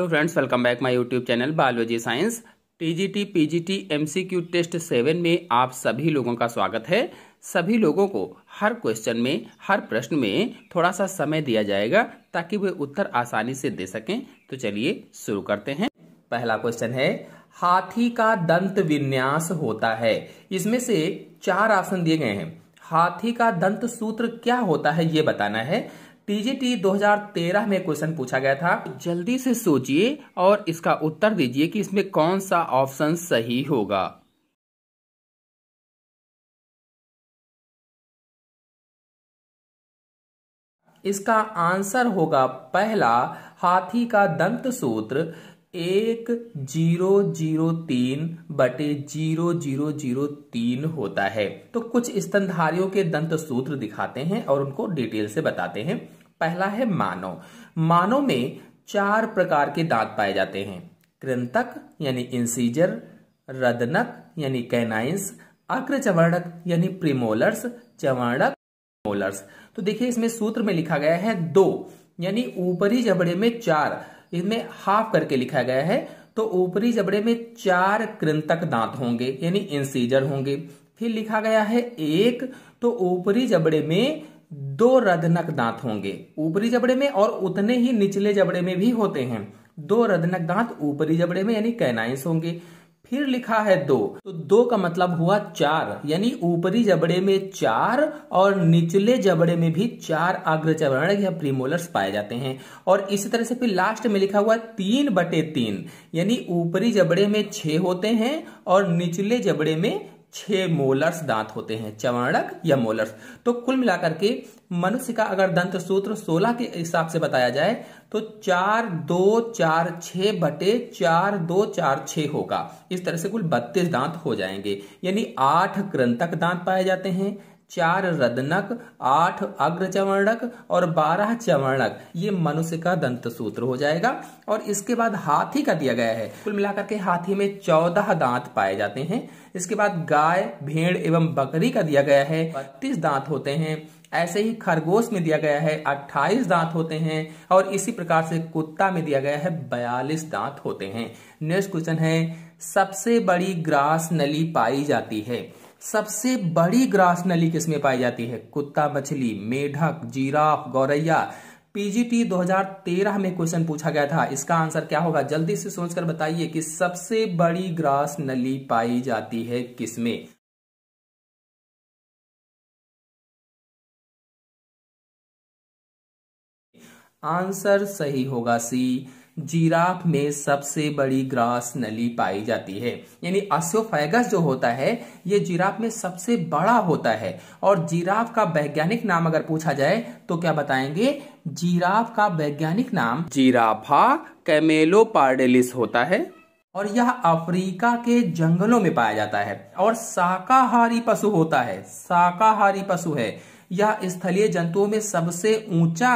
तो friends welcome back my YouTube channel biology science TGT PGT MCQ test seven में आप सभी लोगों का स्वागत है सभी लोगों को हर क्वेश्चन में हर प्रश्न में थोड़ा सा समय दिया जाएगा ताकि वे उत्तर आसानी से दे सकें तो चलिए शुरू करते हैं पहला क्वेश्चन है हाथी का दंत विन्यास होता है इसमें से चार ऑप्शन दिए गए हैं हाथी का दंत सूत्र क्या होता है ये बताना है टीजीटी 2013 में क्वेश्चन पूछा गया था जल्दी से सोचिए और इसका उत्तर दीजिए कि इसमें कौन सा ऑप्शन सही होगा इसका आंसर होगा पहला हाथी का दंत सूत्र एक जीरो जीरो तीन बटे जीरो जीरो जीरो तीन होता है तो कुछ स्तनधारियों के दंत सूत्र दिखाते हैं और उनको डिटेल से बताते हैं पहला है मानव मानव में चार प्रकार के दांत पाए जाते हैं कृंतक यानी इंसीजर रदनक यानी कैनाइंस अग्रचवर्णक यानी प्रीमोलर्स चवर्णक मोलर्स तो देखिए इसमें सूत्र में लिखा गया है दो यानी ऊपरी जबड़े में चार इसमें हाफ करके लिखा गया है तो ऊपरी जबड़े में चार कृंतक दांत होंगे यानी इंसीजर होंगे फिर लिखा गया है एक तो ऊपरी जबड़े में दो रदनक दांत होंगे ऊपरी जबड़े में और उतने ही निचले जबड़े में भी होते हैं दो रदनक दांत ऊपरी जबड़े में यानी कैनाइस होंगे फिर लिखा है दो तो दो का मतलब हुआ चार यानी ऊपरी जबड़े में चार और निचले जबड़े में भी चार अग्रचरण या प्रीमोलर्स पाए जाते हैं और इसी तरह से फिर लास्ट में लिखा हुआ तीन बटे तीन यानी ऊपरी जबड़े में छह होते हैं और निचले जबड़े में छह मोलर्स दांत होते हैं चवर्णक या मोलर्स तो कुल मिलाकर के मनुष्य का अगर दंत सूत्र सोलह के हिसाब से बताया जाए तो चार दो चार छ बटे चार दो चार छ होगा इस तरह से कुल बत्तीस दांत हो जाएंगे यानी आठ क्रंतक दांत पाए जाते हैं चार रदनक आठ अग्रचवर्णक और बारह चवर्णक ये मनुष्य का दंत सूत्र हो जाएगा और इसके बाद हाथी का दिया गया है कुल मिलाकर के हाथी में चौदह दांत पाए जाते हैं इसके बाद गाय भेड़ एवं बकरी का दिया गया है बत्तीस दांत होते हैं ऐसे ही खरगोश में दिया गया है अट्ठाईस दांत होते हैं और इसी प्रकार से कुत्ता में दिया गया है बयालीस दांत होते हैं नेक्स्ट क्वेश्चन है सबसे बड़ी ग्रास नली पाई जाती है सबसे बड़ी ग्रास नली किसमें पाई जाती है कुत्ता मछली मेढक जीराफ गौरैया पीजीटी 2013 में क्वेश्चन पूछा गया था इसका आंसर क्या होगा जल्दी से सोचकर बताइए कि सबसे बड़ी ग्रास नली पाई जाती है किसमें आंसर सही होगा सी जीराफ में सबसे बड़ी ग्रास नली पाई जाती है यानी असोफेगस जो होता है ये जीराफ में सबसे बड़ा होता है और जीराफ का वैज्ञानिक नाम अगर पूछा जाए तो क्या बताएंगे जीराफ का वैज्ञानिक नाम जीराफा कैमेलो होता है और यह अफ्रीका के जंगलों में पाया जाता है और शाकाहारी पशु होता है शाकाहारी पशु है यह स्थलीय जंतुओं में सबसे ऊंचा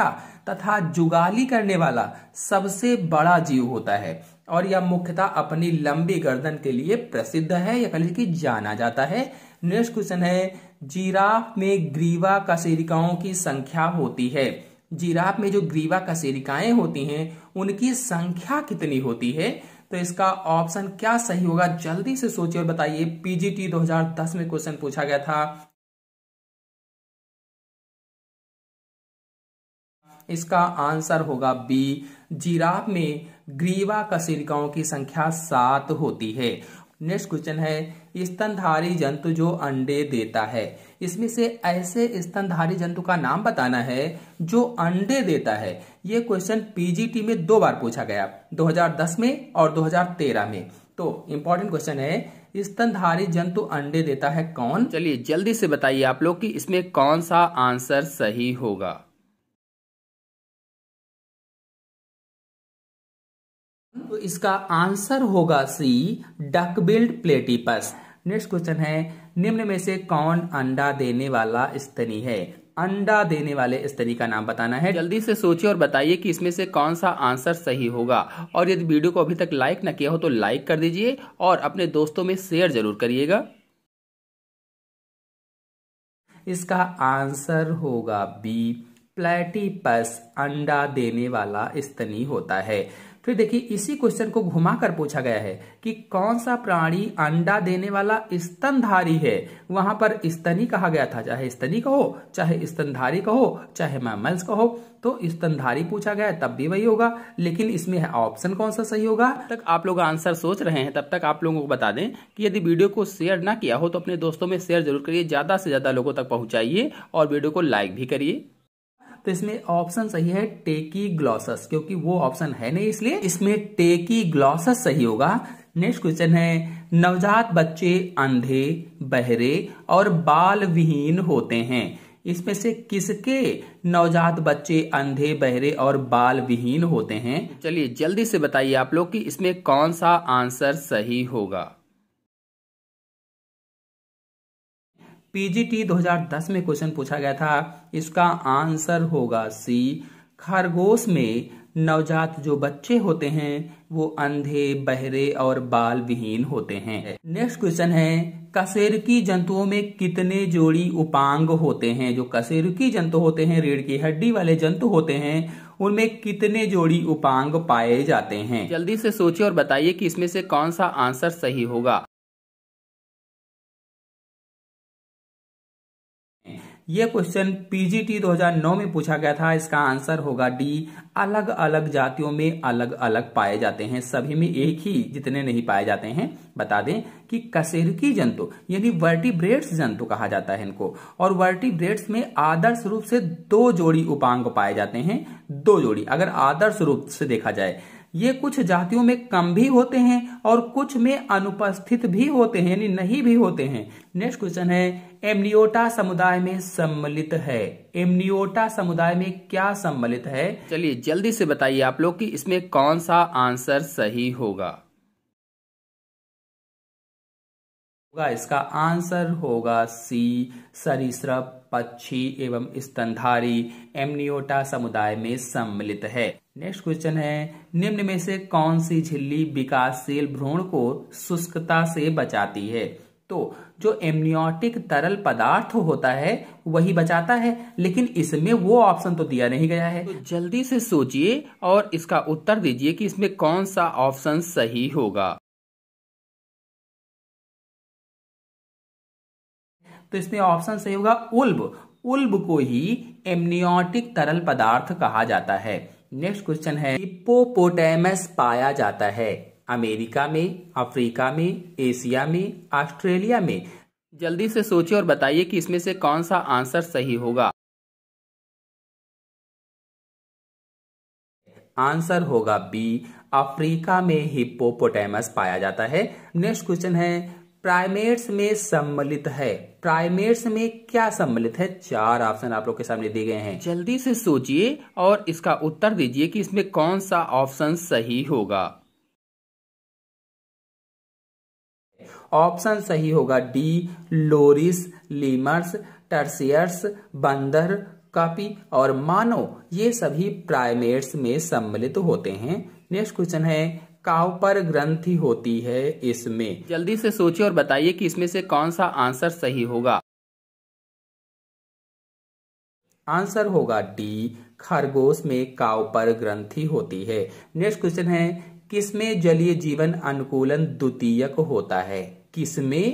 तथा जुगाली करने वाला सबसे बड़ा जीव होता है और यह मुख्यतः अपनी लंबी गर्दन के लिए प्रसिद्ध है या कह कि जाना जाता है नेक्स्ट क्वेश्चन है जीराफ में ग्रीवा कशेरिकाओं की संख्या होती है जीराफ में जो ग्रीवा कशेरिकाएं होती हैं उनकी संख्या कितनी होती है तो इसका ऑप्शन क्या सही होगा जल्दी से सोचिए और बताइए पीजीटी 2010 में क्वेश्चन पूछा गया था इसका आंसर होगा बी जीराफ में ग्रीवा कशिकाओं की संख्या सात होती है नेक्स्ट क्वेश्चन है स्तनधारी जंतु जो अंडे देता है इसमें से ऐसे स्तनधारी जंतु का नाम बताना है जो अंडे देता है ये क्वेश्चन पीजीटी में दो बार पूछा गया 2010 में और 2013 में तो इंपॉर्टेंट क्वेश्चन है स्तनधारी जंतु अंडे देता है कौन चलिए जल्दी से बताइए आप लोग कि इसमें कौन सा आंसर सही होगा तो इसका आंसर होगा C duckbilled platypus next question है निम्न में से कौन अंडा देने वाला स्तनी है अंडा देने वाले स्तनी का नाम बताना है जल्दी से सोचिए और बताइए कि इसमें से कौन सा आंसर सही होगा और यदि वीडियो को अभी तक लाइक ना किया हो तो लाइक कर दीजिए और अपने दोस्तों में शेयर जरूर करिएगा इसका आंसर होगा बी प्लेटिपस अंडा देने वाला स्तनी होता है फिर तो देखिए इसी क्वेश्चन को घुमाकर पूछा गया है कि कौन सा प्राणी अंडा देने वाला स्तनधारी है वहां पर स्तनी कहा गया था चाहे स्तनी कहो चाहे स्तनधारी कहो चाहे मैमल्स कहो तो स्तनधारी पूछा गया तब भी वही होगा लेकिन इसमें ऑप्शन कौन सा सही होगा तक आप लोग आंसर सोच रहे हैं तब तक आप लोगों को बता दें कि यदि वीडियो को शेयर ना किया हो तो अपने दोस्तों में शेयर जरूर करिए ज्यादा से ज्यादा लोगों तक पहुंचाइए और वीडियो को लाइक भी करिए तो इसमें ऑप्शन सही है टेकी ग्लॉसस क्योंकि वो ऑप्शन है नहीं इसलिए इसमें टेकी ग्लॉसस सही होगा नेक्स्ट क्वेश्चन है नवजात बच्चे अंधे बहरे और बाल विहीन होते हैं इसमें से किसके नवजात बच्चे अंधे बहरे और बाल विहीन होते हैं चलिए जल्दी से बताइए आप लोग कि इसमें कौन सा आंसर सही होगा पीजीटी 2010 में क्वेश्चन पूछा गया था इसका आंसर होगा सी खरगोश में नवजात जो बच्चे होते हैं वो अंधे बहरे और बाल विहीन होते हैं नेक्स्ट क्वेश्चन है कसेरकी जंतुओं में कितने जोड़ी उपांग होते हैं जो कसेरकी जंतु होते हैं रीढ़ की हड्डी वाले जंतु होते हैं उनमें कितने जोड़ी उपांग पाए जाते हैं जल्दी से सोचिए और बताइए कि इसमें से कौन सा आंसर सही होगा ये क्वेश्चन पीजीटी 2009 में पूछा गया था इसका आंसर होगा डी अलग अलग जातियों में अलग अलग पाए जाते हैं सभी में एक ही जितने नहीं पाए जाते हैं बता दें कि कसेरुकी जंतु यानी वर्टिब्रेट्स जंतु कहा जाता है इनको और वर्टिब्रेट्स में आदर्श रूप से दो जोड़ी उपांग पाए जाते हैं दो जोड़ी अगर आदर्श रूप से देखा जाए ये कुछ जातियों में कम भी होते हैं और कुछ में अनुपस्थित भी होते हैं यानी नहीं भी होते हैं नेक्स्ट क्वेश्चन है एमनियोटा समुदाय में सम्मिलित है एमनियोटा समुदाय में क्या सम्मिलित है चलिए जल्दी से बताइए आप लोग कि इसमें कौन सा आंसर सही होगा होगा इसका आंसर होगा सी सरिश्रप पक्षी एवं स्तनधारी एमनियोटा समुदाय में सम्मिलित है नेक्स्ट क्वेश्चन है निम्न में से कौन सी झिल्ली विकासशील भ्रूण को शुष्कता से बचाती है तो जो एमनियोटिक तरल पदार्थ होता है वही बचाता है लेकिन इसमें वो ऑप्शन तो दिया नहीं गया है तो जल्दी से सोचिए और इसका उत्तर दीजिए कि इसमें कौन सा ऑप्शन सही होगा तो इसमें ऑप्शन सही होगा उल्ब उल्ब को ही एमनियोटिक तरल पदार्थ कहा जाता है नेक्स्ट क्वेश्चन है हिप्पोपोटेमस पाया जाता है अमेरिका में अफ्रीका में एशिया में ऑस्ट्रेलिया में जल्दी से सोचिए और बताइए कि इसमें से कौन सा आंसर सही होगा आंसर होगा बी अफ्रीका में हिप्पोपोटेमस पाया जाता है नेक्स्ट क्वेश्चन है प्राइमेट्स में सम्मिलित है प्राइमेट्स में क्या सम्मिलित है चार ऑप्शन आप लोग के सामने दिए गए हैं जल्दी से सोचिए और इसका उत्तर दीजिए कि इसमें कौन सा ऑप्शन सही होगा ऑप्शन सही होगा डी लोरिस लीमर्स टर्सियर्स बंदर कापी और मानो ये सभी प्राइमेट्स में सम्मिलित होते हैं नेक्स्ट क्वेश्चन है काउपर ग्रंथि होती है इसमें जल्दी से सोचिए और बताइए कि इसमें से कौन सा आंसर सही होगा आंसर होगा डी खरगोश में काउपर ग्रंथि होती है नेक्स्ट क्वेश्चन है किसमें जलीय जीवन अनुकूलन द्वितीयक होता है किसमें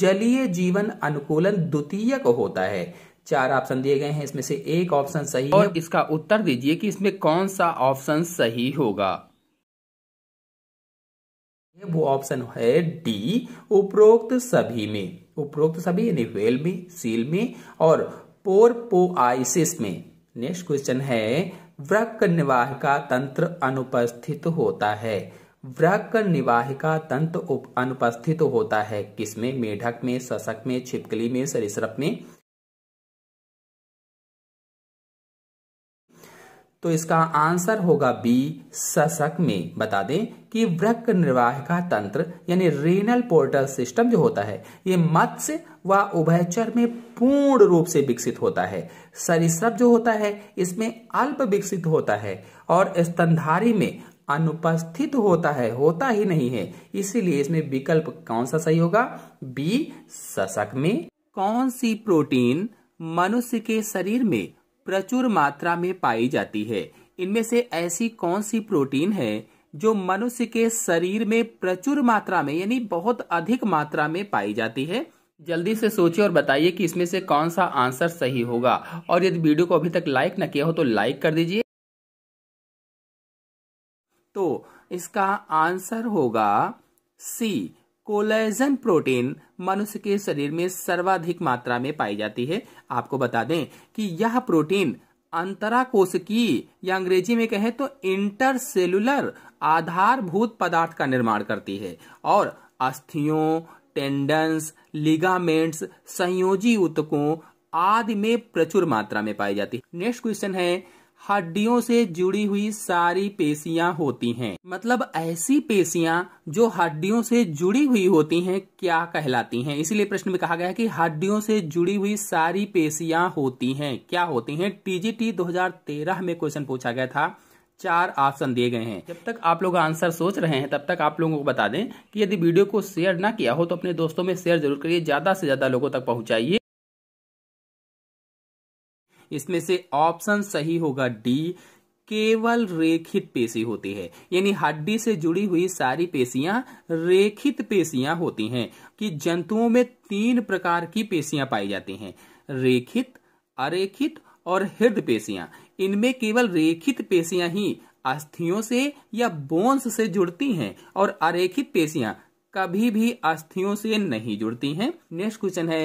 जलीय जीवन अनुकूलन द्वितीय होता है चार ऑप्शन दिए गए हैं इसमें से एक ऑप्शन सही और इसका उत्तर दीजिए कि इसमें कौन सा ऑप्शन सही होगा वो ऑप्शन है डी उपरोक्त सभी में उपरोक्त सभी यानी वेल में सील में और पोरपोआइसिस में नेक्स्ट क्वेश्चन है वृक निवाह का तंत्र अनुपस्थित होता है वृक निवाहिका तंत्र अनुपस्थित होता है किसमें मेढक में ससक में छिपकली में सरिसप में तो इसका आंसर होगा बी ससक में बता दें कि वृक्क निर्वाहिका तंत्र यानी रेनल पोर्टल सिस्टम जो होता है ये मत्स्य व उभयचर में पूर्ण रूप से विकसित होता है सरिसप जो होता है इसमें अल्प विकसित होता है और स्तनधारी में अनुपस्थित होता है होता ही नहीं है इसीलिए इसमें विकल्प कौन सा सही होगा बी शशक में कौन सी प्रोटीन मनुष्य के शरीर में प्रचुर मात्रा में पाई जाती है इनमें से ऐसी कौन सी प्रोटीन है जो मनुष्य के शरीर में प्रचुर मात्रा में यानी बहुत अधिक मात्रा में पाई जाती है जल्दी से सोचिए और बताइए कि इसमें से कौन सा आंसर सही होगा और यदि वीडियो को अभी तक लाइक न किया हो तो लाइक कर दीजिए तो इसका आंसर होगा सी कोलेजन प्रोटीन मनुष्य के शरीर में सर्वाधिक मात्रा में पाई जाती है आपको बता दें कि यह प्रोटीन अंतरा की या अंग्रेजी में कहें तो इंटरसेलुलर आधारभूत पदार्थ का निर्माण करती है और अस्थियों टेंडन्स लिगामेंट्स संयोजी उतकों आदि में प्रचुर मात्रा में पाई जाती है नेक्स्ट क्वेश्चन है हड्डियों से जुड़ी हुई सारी पेशियां होती हैं मतलब ऐसी पेशियां जो हड्डियों से जुड़ी हुई होती हैं क्या कहलाती हैं इसीलिए प्रश्न में कहा गया है कि हड्डियों से जुड़ी हुई सारी पेशियां होती हैं क्या होती हैं टीजीटी 2013 में क्वेश्चन पूछा गया था चार ऑप्शन दिए गए हैं जब तक आप लोग आंसर सोच रहे हैं तब तक आप लोगों को बता दें कि यदि वीडियो को शेयर ना किया हो तो अपने दोस्तों में शेयर जरूर करिए ज़्यादा से ज़्यादा लोगों तक पहुंचाइए इसमें से ऑप्शन सही होगा डी केवल रेखित पेशी होती है यानी हड्डी से जुड़ी हुई सारी पेशियां रेखित पेशियां होती हैं कि जंतुओं में तीन प्रकार की पेशियां पाई जाती हैं रेखित अरेखित और हृदय पेशियां इनमें केवल रेखित पेशियां ही अस्थियों से या बोन्स से जुड़ती हैं और अरेखित पेशियां कभी भी अस्थियों से नहीं जुड़ती हैं नेक्स्ट क्वेश्चन है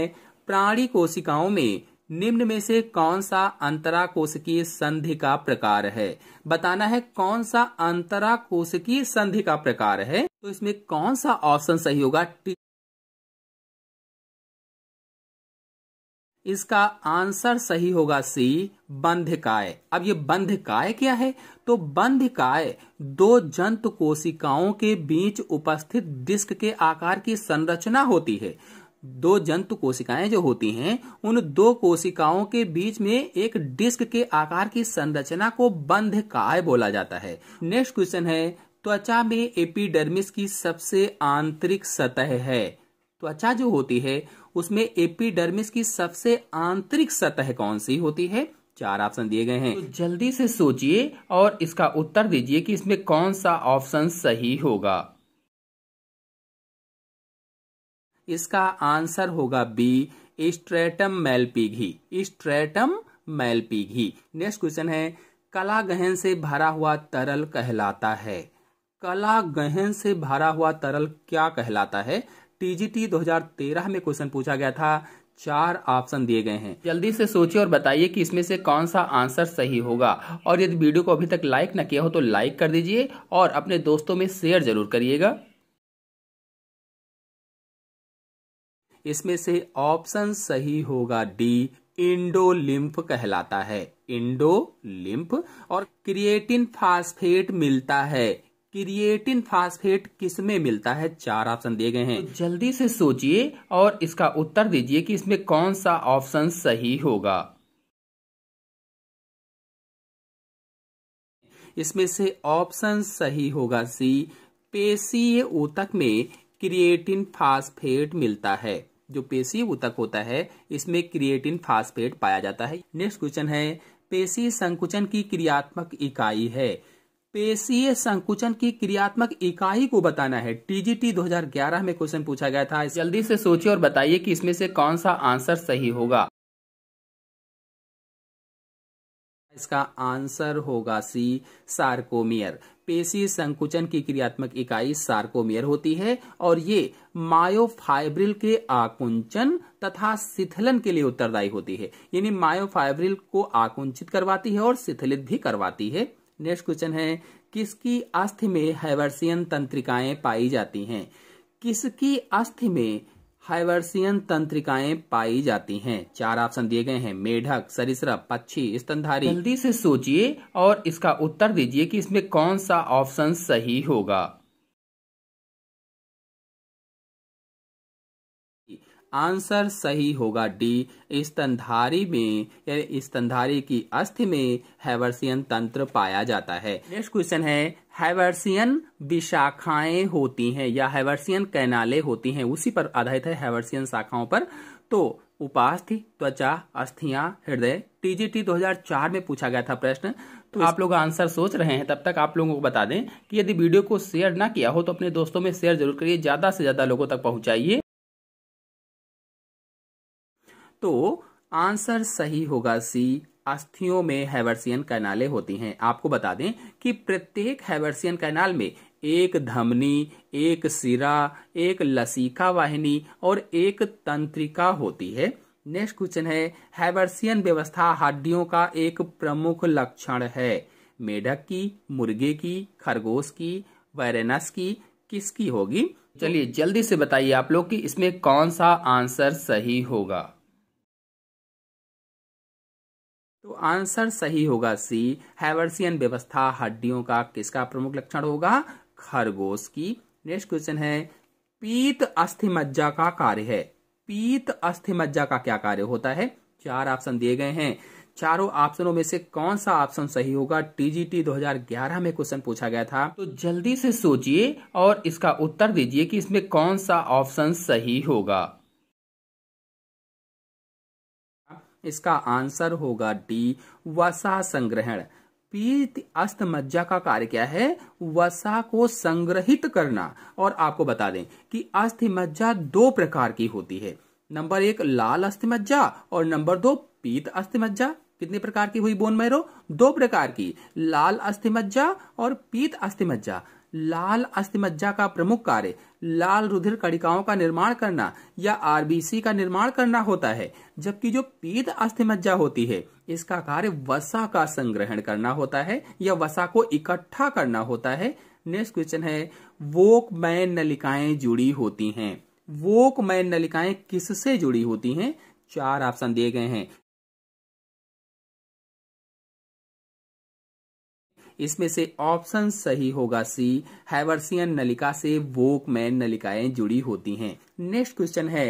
प्राणी कोशिकाओं में निम्न में से कौन सा अंतरा कोशिकीय संधि का प्रकार है बताना है कौन सा अंतरा कोशिकीय संधि का प्रकार है तो इसमें कौन सा ऑप्शन सही होगा टी इसका आंसर सही होगा सी बंधकाय अब ये बंधकाय क्या है तो बंधकाय दो जंतु कोशिकाओं के बीच उपस्थित डिस्क के आकार की संरचना होती है दो जंतु कोशिकाएं जो होती हैं उन दो कोशिकाओं के बीच में एक डिस्क के आकार की संरचना को बंध काय बोला जाता है नेक्स्ट क्वेश्चन है त्वचा में एपिडर्मिस की सबसे आंतरिक सतह है त्वचा जो होती है उसमें एपिडर्मिस की सबसे आंतरिक सतह कौन सी होती है चार ऑप्शन दिए गए हैं तो जल्दी से सोचिए और इसका उत्तर दीजिए कि इसमें कौन सा ऑप्शन सही होगा इसका आंसर होगा B stratum malpighii stratum malpighii next question है कला गहन से भरा हुआ तरल कहलाता है कला गहन से भरा हुआ तरल क्या कहलाता है टीजीटी 2013 में क्वेश्चन पूछा गया था चार ऑप्शन दिए गए हैं जल्दी से सोचिए और बताइए कि इसमें से कौन सा आंसर सही होगा और यदि वीडियो को अभी तक लाइक न किया हो तो लाइक कर दीजिए और अपने दोस्तों में शेयर जरूर करिएगा इसमें से ऑप्शन सही होगा डी इंडोलिम्फ कहलाता है इंडोलिम्फ और क्रिएटिन फास्फेट मिलता है क्रिएटिन फास्फेट किसमें मिलता है चार ऑप्शन दिए गए हैं तो जल्दी से सोचिए और इसका उत्तर दीजिए कि इसमें कौन सा ऑप्शन सही होगा इसमें से ऑप्शन सही होगा सी पेशीय ऊतक में क्रिएटिन फास्फेट मिलता है जो पेशी ऊतक होता है इसमें क्रिएटिन फास्फेट पाया जाता है नेक्स्ट क्वेश्चन है पेशी संकुचन की क्रियात्मक इकाई है पेशी संकुचन की क्रियात्मक इकाई को बताना है टीजीटी 2011 में क्वेश्चन पूछा गया था जल्दी से सोचिए और बताइए कि इसमें से कौन सा आंसर सही होगा इसका आंसर होगा सी सार्कोमियर पेशी संकुचन की क्रियात्मक इकाई सार्कोमियर होती है और ये मायोफाइब्रिल के आकुंचन तथा शिथिलन के लिए उत्तरदायी होती है यानी मायोफाइब्रिल को आकुंचित करवाती है और शिथिलित भी करवाती है नेक्स्ट क्वेश्चन है किसकी अस्थि में हाइवर्सियन तंत्रिकाएं पाई जाती हैं किसकी अस्थि में हाइवर्सियन तंत्रिकाएं पाई जाती हैं चार ऑप्शन दिए गए हैं मेढक सरिसरा पक्षी स्तनधारी जल्दी से सोचिए और इसका उत्तर दीजिए कि इसमें कौन सा ऑप्शन सही होगा आंसर सही होगा डी स्तनधारी में यानी स्तनधारी की अस्थि में हैवर्सियन तंत्र पाया जाता है नेक्स्ट क्वेश्चन है हैवर्सियन विशाखाएं होती हैं या हैवर्सियन कैनाले होती हैं उसी पर आधारित है हैवर्सियन शाखाओं पर तो उपास्थि त्वचा अस्थियां हृदय टीजीटी 2004 में पूछा गया था प्रश्न तो आप लोग आंसर सोच रहे हैं तब तक आप लोगों को बता दें कि यदि वीडियो को शेयर ना किया हो तो अपने दोस्तों में शेयर जरूर करिए ज्यादा से ज्यादा लोगों तक पहुंचाइए तो आंसर सही होगा सी अस्थियों में हैवर्सियन कैनालें होती हैं आपको बता दें कि प्रत्येक हैवर्सियन कैनाल में एक धमनी एक सिरा एक लसीका वाहिनी और एक तंत्रिका होती है नेक्स्ट क्वेश्चन है हैवर्सियन व्यवस्था हड्डियों का एक प्रमुख लक्षण है मेढक की मुर्गे की खरगोश की वैरेनस की किसकी होगी चलिए जल्दी से बताइए आप लोग कि इसमें कौन सा आंसर सही होगा तो आंसर सही होगा सी हैवर्सियन व्यवस्था हड्डियों का किसका प्रमुख लक्षण होगा खरगोश की नेक्स्ट क्वेश्चन है पीत अस्थि मज्जा का कार्य है पीत अस्थि मज्जा का क्या कार्य होता है चार ऑप्शन दिए गए हैं चारों ऑप्शनों में से कौन सा ऑप्शन सही होगा टीजीटी 2011 में क्वेश्चन पूछा गया था तो जल्दी से सोचिए और इसका उत्तर दीजिए कि इसमें कौन सा ऑप्शन सही होगा इसका आंसर होगा डी वसा संग्रहण पीत अस्त मज्जा का कार्य क्या है वसा को संग्रहित करना और आपको बता दें कि मज्जा दो प्रकार की होती है नंबर एक लाल मज्जा और नंबर दो पीत मज्जा कितने प्रकार की हुई बोन मैरो दो प्रकार की लाल मज्जा और पीत मज्जा लाल अस्थिमज्जा का प्रमुख कार्य लाल रुधिर कड़िकाओं का निर्माण करना या आरबीसी का निर्माण करना होता है जबकि जो पीत अस्थिमज्जा होती है इसका कार्य वसा का संग्रहण करना होता है या वसा को इकट्ठा करना होता है नेक्स्ट क्वेश्चन है मैन नलिकाएं जुड़ी होती हैं मैन नलिकाएं किससे जुड़ी होती हैं चार ऑप्शन दिए गए हैं इसमें से ऑप्शन सही होगा सी हैवर्सियन नलिका से वोकमैन नलिकाएं जुड़ी होती हैं नेक्स्ट क्वेश्चन है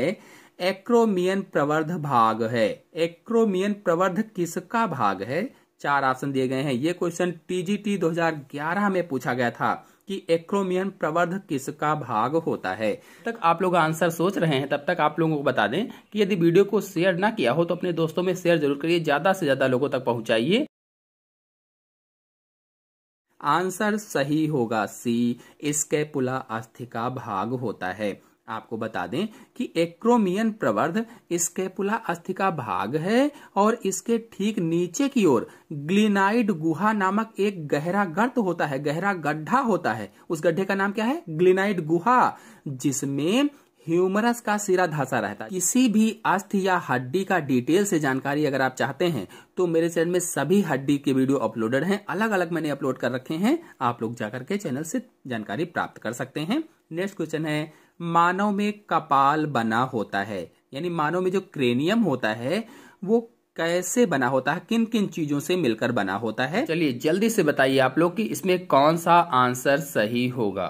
एक्रोमियन प्रवर्ध भाग है एक्रोमियन प्रवर्ध किसका भाग है चार ऑप्शन दिए गए हैं ये क्वेश्चन टीजीटी 2011 में पूछा गया था कि एक्रोमियन प्रवर्ध किसका भाग होता है तक आप लोग आंसर सोच रहे हैं तब तक आप लोगों को बता दें कि यदि वीडियो को शेयर ना किया हो तो अपने दोस्तों में शेयर जरूर करिए ज्यादा से ज्यादा लोगों तक पहुंचाइए आंसर सही होगा सी स्कैपुला अस्थि का भाग होता है आपको बता दें कि एक्रोमियन प्रवर्ध स्केपुला अस्थि का भाग है और इसके ठीक नीचे की ओर ग्लिनाइड गुहा नामक एक गहरा गर्त होता है गहरा गड्ढा होता है उस गड्ढे का नाम क्या है ग्लिनाइड गुहा जिसमें ह्यूमरस का सिरा धासा रहता है किसी भी अस्थि या हड्डी का डिटेल से जानकारी अगर आप चाहते हैं तो मेरे चैनल में सभी हड्डी के वीडियो अपलोडेड हैं अलग अलग मैंने अपलोड कर रखे हैं आप लोग जाकर के चैनल से जानकारी प्राप्त कर सकते हैं नेक्स्ट क्वेश्चन है मानव में कपाल बना होता है यानी मानव में जो क्रेनियम होता है वो कैसे बना होता है किन किन चीजों से मिलकर बना होता है चलिए जल्दी से बताइए आप लोग की इसमें कौन सा आंसर सही होगा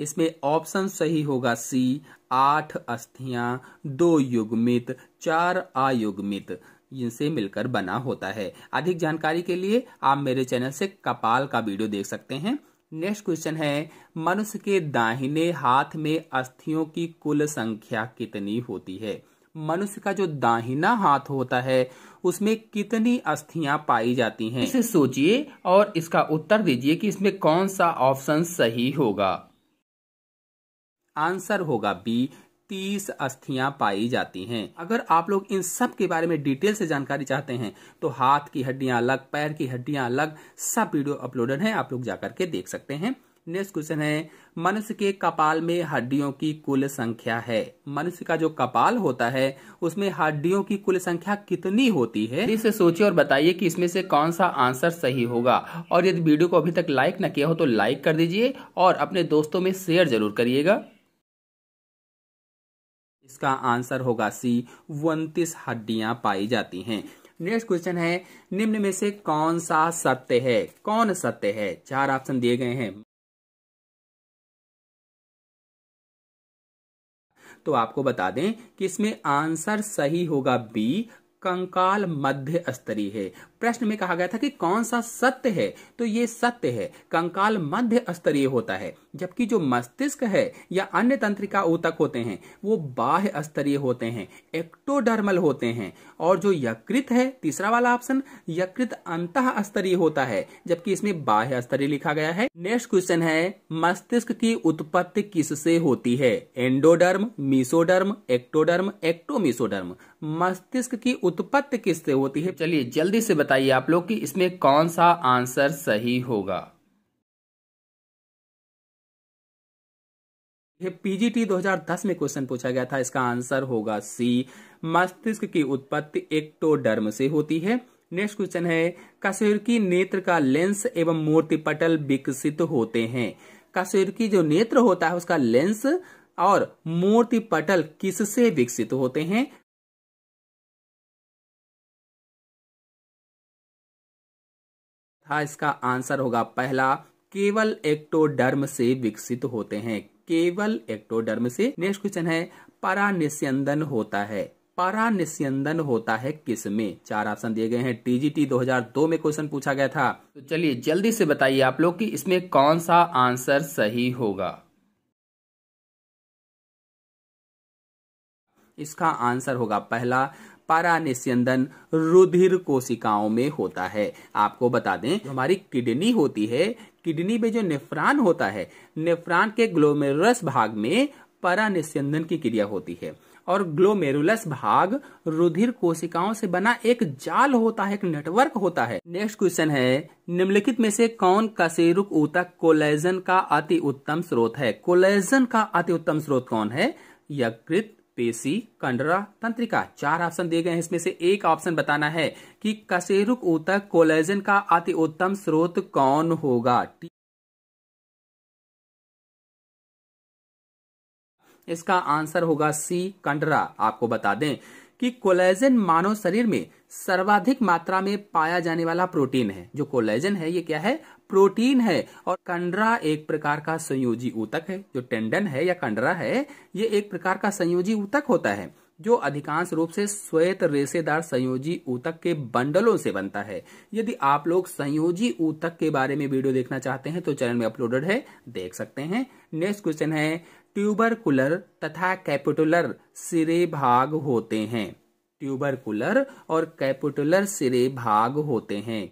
इसमें ऑप्शन सही होगा सी आठ अस्थियां दो युग्मित चार आयुग्मित इनसे मिलकर बना होता है अधिक जानकारी के लिए आप मेरे चैनल से कपाल का वीडियो देख सकते हैं नेक्स्ट क्वेश्चन है मनुष्य के दाहिने हाथ में अस्थियों की कुल संख्या कितनी होती है मनुष्य का जो दाहिना हाथ होता है उसमें कितनी अस्थियां पाई जाती हैं इसे सोचिए और इसका उत्तर दीजिए कि इसमें कौन सा ऑप्शन सही होगा आंसर होगा बी तीस अस्थियां पाई जाती हैं अगर आप लोग इन सब के बारे में डिटेल से जानकारी चाहते हैं तो हाथ की हड्डियां अलग पैर की हड्डियां अलग सब वीडियो अपलोडेड है आप लोग जाकर के देख सकते हैं नेक्स्ट क्वेश्चन है मनुष्य के कपाल में हड्डियों की कुल संख्या है मनुष्य का जो कपाल होता है उसमें हड्डियों की कुल संख्या कितनी होती है इसे सोचिए और बताइए कि इसमें से कौन सा आंसर सही होगा और यदि वीडियो को अभी तक लाइक न किया हो तो लाइक कर दीजिए और अपने दोस्तों में शेयर जरूर करिएगा इसका आंसर होगा सी उन्तीस हड्डियां पाई जाती हैं नेक्स्ट क्वेश्चन है निम्न में से कौन सा सत्य है कौन सत्य है चार ऑप्शन दिए गए हैं तो आपको बता दें कि इसमें आंसर सही होगा बी कंकाल मध्य स्तरीय है प्रश्न में कहा गया था कि कौन सा सत्य है तो ये सत्य है कंकाल मध्य स्तरीय होता है जबकि जो मस्तिष्क है या अन्य तंत्रिका ऊतक होते हैं वो बाह्य स्तरीय होते हैं एक्टोडर्मल होते हैं और जो यकृत है तीसरा वाला ऑप्शन यकृत अंत स्तरीय होता है जबकि इसमें बाह्य स्तरीय लिखा गया है नेक्स्ट क्वेश्चन है मस्तिष्क की उत्पत्ति किससे होती है एंडोडर्म मिसोडर्म एक्टोडर्म एक्टोमीसोडर्म मस्तिष्क की उत्पत्ति किससे होती है चलिए जल्दी से बता बताइए आप लोग कि इसमें कौन सा आंसर सही होगा ये पीजीटी 2010 में क्वेश्चन पूछा गया था इसका आंसर होगा सी मस्तिष्क की उत्पत्ति एक्टोडर्म से होती है नेक्स्ट क्वेश्चन है की नेत्र का लेंस एवं मूर्ति पटल विकसित होते हैं की जो नेत्र होता है उसका लेंस और मूर्ति पटल किससे विकसित होते हैं था इसका आंसर होगा पहला केवल एक्टोडर्म से विकसित होते हैं केवल एक्टोडर्म से नेक्स्ट क्वेश्चन है परानिस्यंदन होता है परानिस्यंदन होता है किस में चार ऑप्शन दिए गए हैं टीजीटी 2002 में क्वेश्चन पूछा गया था तो चलिए जल्दी से बताइए आप लोग कि इसमें कौन सा आंसर सही होगा इसका आंसर होगा पहला पारा निस्यंदन रुधिर कोशिकाओं में होता है आपको बता दें हमारी किडनी होती है किडनी में जो निफ्रान होता है निफ्रान के ग्लोमेरुलस भाग में परा निस्यंदन की क्रिया होती है और ग्लोमेरुलस भाग रुधिर कोशिकाओं से बना एक जाल होता है एक नेटवर्क होता है नेक्स्ट क्वेश्चन है निम्नलिखित में से कौन कशेरुक ऊतक कोलेजन का अति उत्तम स्रोत है कोलेजन का अति उत्तम स्रोत कौन है यकृत पेशी कंडरा तंत्रिका चार ऑप्शन दिए गए हैं इसमें से एक ऑप्शन बताना है कि कशेरुक ऊतक कोलेजन का अति उत्तम स्रोत कौन होगा इसका आंसर होगा सी कंडरा आपको बता दें कि कोलेजन मानव शरीर में सर्वाधिक मात्रा में पाया जाने वाला प्रोटीन है जो कोलेजन है ये क्या है प्रोटीन है और कंडरा एक प्रकार का संयोजी ऊतक है जो टेंडन है या कंडरा है ये एक प्रकार का संयोजी ऊतक होता है जो अधिकांश रूप से श्वेत रेशेदार संयोजी ऊतक के बंडलों से बनता है यदि आप लोग संयोजी ऊतक के बारे में वीडियो देखना चाहते हैं तो चैनल में अपलोडेड है देख सकते हैं नेक्स्ट क्वेश्चन है ट्यूबरकुलर तथा कैपिटुलर सिरे भाग होते हैं ट्यूबरकुलर और कैपिटुलर सिरे भाग होते हैं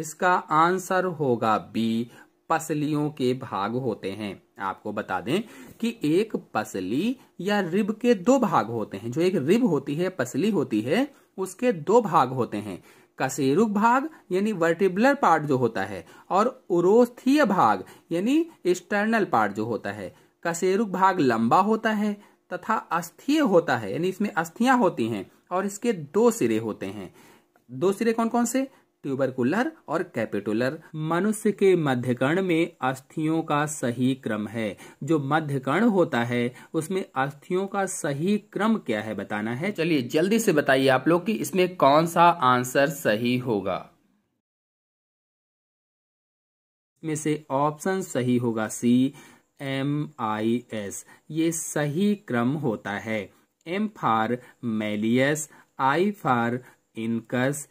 इसका आंसर होगा बी पसलियों के भाग होते हैं आपको बता दें कि एक पसली या रिब के दो भाग होते हैं जो एक रिब होती है पसली होती है उसके दो भाग होते हैं कसेरुक भाग यानी वर्टिबुलर पार्ट जो होता है और उरोस्थीय भाग यानी एक्सटर्नल पार्ट जो होता है कसेरुक भाग लंबा होता है तथा अस्थीय होता है यानी इसमें अस्थियां होती हैं और इसके दो सिरे होते हैं दो सिरे कौन कौन से ट्यूबरकुलर और कैपिटुलर मनुष्य के मध्य कर्ण में अस्थियों का सही क्रम है जो मध्य कर्ण होता है उसमें अस्थियों का सही क्रम क्या है बताना है चलिए जल्दी से बताइए आप लोग कि इसमें कौन सा आंसर सही होगा में से ऑप्शन सही होगा सी एम आई एस ये सही क्रम होता है M for malleus I for incus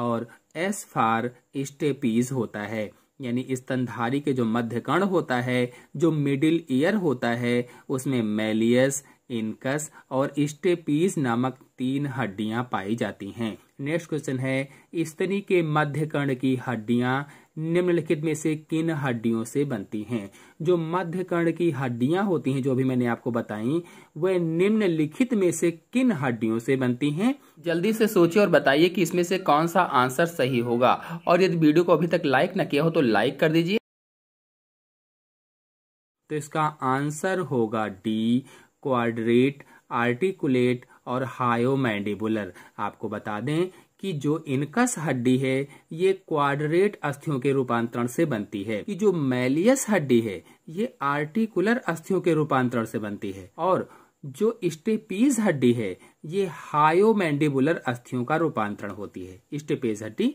और एस फार स्टेपीज होता है यानी स्तनधारी के जो मध्य कर्ण होता है जो मिडिल ईयर होता है उसमें मेलियस इनकस और स्टेपीज नामक तीन हड्डियां पाई जाती हैं नेक्स्ट क्वेश्चन है स्तनी के मध्य कर्ण की हड्डियां निम्नलिखित में से किन हड्डियों से बनती हैं जो मध्य कर्ण की हड्डियां होती हैं जो अभी मैंने आपको बताई वह निम्नलिखित में से किन हड्डियों से बनती हैं जल्दी से सोचिए और बताइए कि इसमें से कौन सा आंसर सही होगा और यदि वीडियो को अभी तक लाइक न किया हो तो लाइक कर दीजिए तो इसका आंसर होगा डी क्वाड्रेट आर्टिकुलेट और हायोमैंडिबुलर आपको बता दें कि जो इनकस हड्डी है ये क्वाड्रेट अस्थियों के रूपांतरण से बनती है कि जो मैलियस हड्डी है ये आर्टिकुलर अस्थियों के रूपांतरण से बनती है और जो स्टेपीज हड्डी है ये हायोमैंडिबुलर अस्थियों का रूपांतरण होती है स्टेपेज हड्डी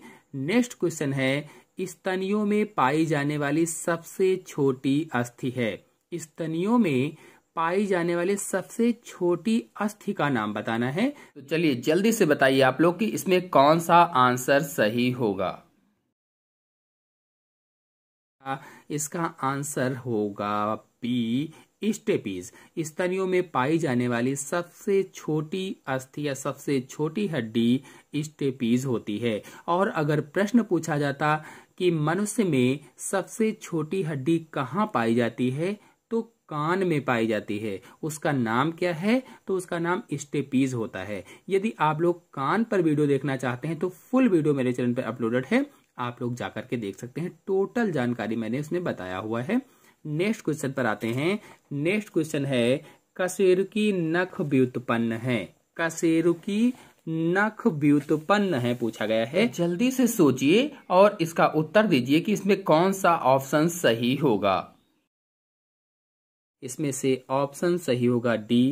नेक्स्ट क्वेश्चन है स्तनियों में पाई जाने वाली सबसे छोटी अस्थि है स्तनियों में पाई जाने वाले सबसे छोटी अस्थि का नाम बताना है तो चलिए जल्दी से बताइए आप लोग कि इसमें कौन सा आंसर सही होगा इसका आंसर होगा पी स्टेपीज स्तनियों में पाई जाने वाली सबसे छोटी अस्थि या सबसे छोटी हड्डी स्टेपीज होती है और अगर प्रश्न पूछा जाता कि मनुष्य में सबसे छोटी हड्डी कहाँ पाई जाती है कान में पाई जाती है उसका नाम क्या है तो उसका नाम स्टेपीज होता है यदि आप लोग कान पर वीडियो देखना चाहते हैं तो फुल वीडियो मेरे चैनल पर अपलोडेड है आप लोग जाकर के देख सकते हैं टोटल जानकारी मैंने उसमें बताया हुआ है नेक्स्ट क्वेश्चन पर आते हैं नेक्स्ट क्वेश्चन है कशेरुकी नख व्युत्पन्न है कसेरुकी नख व्युत्पन्न है पूछा गया है जल्दी से सोचिए और इसका उत्तर दीजिए कि इसमें कौन सा ऑप्शन सही होगा इसमें से ऑप्शन सही होगा डी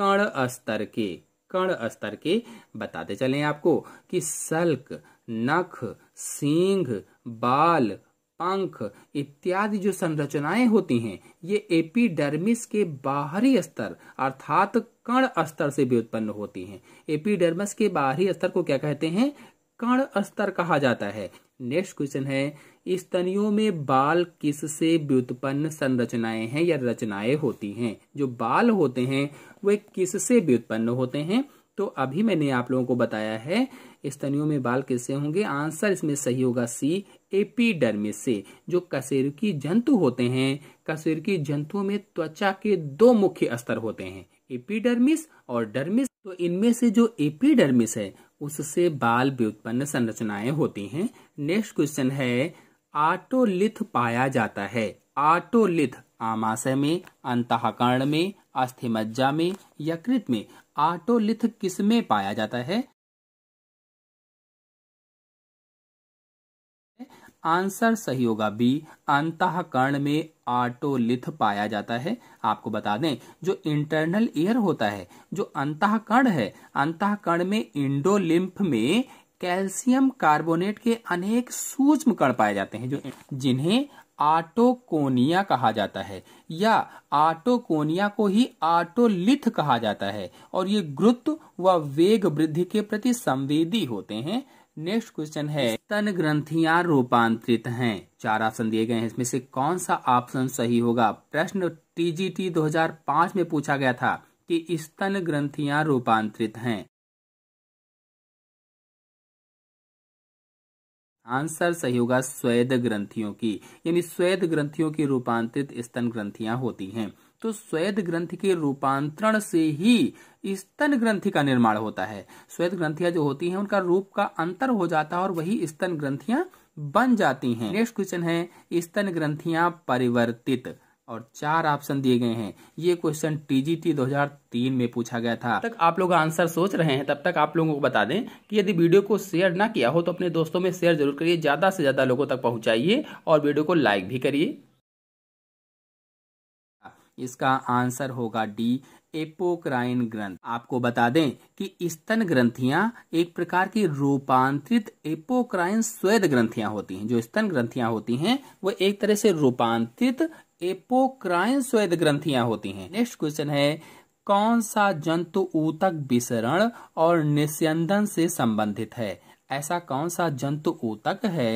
कण स्तर के कण स्तर के बताते चले आपको कि सल्क नख सिंह बाल पंख इत्यादि जो संरचनाएं होती हैं ये एपिडर्मिस के बाहरी स्तर अर्थात कण स्तर से भी उत्पन्न होती हैं एपिडर्मिस के बाहरी स्तर को क्या कहते हैं कण स्तर कहा जाता है नेक्स्ट क्वेश्चन है स्तनियों में बाल किस से व्युत्पन्न संरचनाएं हैं या रचनाएं होती हैं जो बाल होते हैं वे से व्युत्पन्न होते हैं तो अभी मैंने आप लोगों को बताया है स्तनियों में बाल किससे होंगे आंसर इसमें सही होगा सी एपीडर्मिस से जो कसेरुकी जंतु होते हैं कसेरुकी जंतुओं में त्वचा के दो मुख्य स्तर होते हैं एपीडर्मिस और डर्मिस तो इनमें से जो एपीडर्मिस है उससे बाल व्युत्पन्न संरचनाएं होती हैं नेक्स्ट क्वेश्चन है आटोलिथ पाया जाता है आटोलिथ आमाशय में अंतकर्ण में अस्थिमज्जा में यकृत में आटोलिथ किस में पाया जाता है आंसर सही होगा बी अंतकर्ण में ऑटोलिथ पाया जाता है आपको बता दें जो इंटरनल एयर होता है जो अंतकर्ण है अंतकर्ण में इंडोलिम्फ में कैल्शियम कार्बोनेट के अनेक सूक्ष्म कण पाए जाते हैं जो जिन्हें आटोकोनिया कहा जाता है या आटोकोनिया को ही आटोलिथ कहा जाता है और ये गुरुत्व व वेग वृद्धि के प्रति संवेदी होते हैं नेक्स्ट क्वेश्चन है स्तन ग्रंथियां रूपांतरित हैं चार ऑप्शन दिए गए हैं इसमें से कौन सा ऑप्शन सही होगा प्रश्न टीजीटी 2005 में पूछा गया था कि स्तन ग्रंथियां रूपांतरित हैं आंसर सही होगा स्वेद ग्रंथियों की यानी स्वेद ग्रंथियों की रूपांतरित स्तन ग्रंथियां होती हैं तो स्वेद ग्रंथि के रूपांतरण से ही स्तन ग्रंथि का निर्माण होता है स्वेद ग्रंथियां जो होती हैं उनका रूप का अंतर हो जाता है और वही स्तन ग्रंथियां बन जाती हैं नेक्स्ट क्वेश्चन है स्तन ग्रंथियां परिवर्तित और चार ऑप्शन दिए गए हैं ये क्वेश्चन टीजीटी 2003 में पूछा गया था तक आप लोग आंसर सोच रहे हैं तब तक आप लोगों को बता दें कि यदि वीडियो को शेयर ना किया हो तो अपने दोस्तों में शेयर जरूर करिए ज़्यादा से ज़्यादा लोगों तक पहुंचाइए और वीडियो को लाइक भी करिए इसका आंसर होगा डी एपोक्राइन ग्रंथ आपको बता दें कि स्तन ग्रंथियां एक प्रकार की रूपांतरित एपोक्राइन स्वेद ग्रंथियां होती हैं जो स्तन ग्रंथियां होती हैं वो एक तरह से रूपांतरित एपोक्राइन स्वेद ग्रंथियां होती हैं नेक्स्ट क्वेश्चन है कौन सा जंतु ऊतक विसरण और निस्यंदन से संबंधित है ऐसा कौन सा जंतु ऊतक है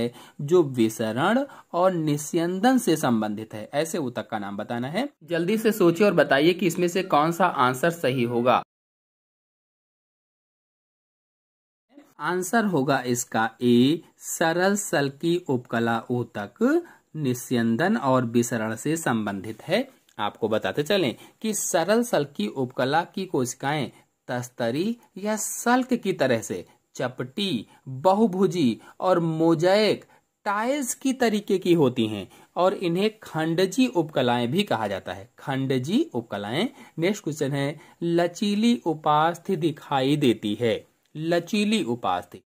जो विसरण और निस्यंदन से संबंधित है ऐसे ऊतक का नाम बताना है जल्दी से सोचिए और बताइए कि इसमें से कौन सा आंसर सही होगा आंसर होगा इसका ए सरल सल्की उपकला ऊतक निस्यंदन और विसरण से संबंधित है आपको बताते चलें कि सरल सल्की उपकला की कोशिकाएं तस्तरी या सल्क की तरह से चपटी बहुभुजी और मोजाइक टाइल्स की तरीके की होती हैं और इन्हें खंडजी उपकलाएं भी कहा जाता है खंडजी उपकलाएं नेक्स्ट क्वेश्चन है लचीली उपास्थि दिखाई देती है लचीली उपास्थि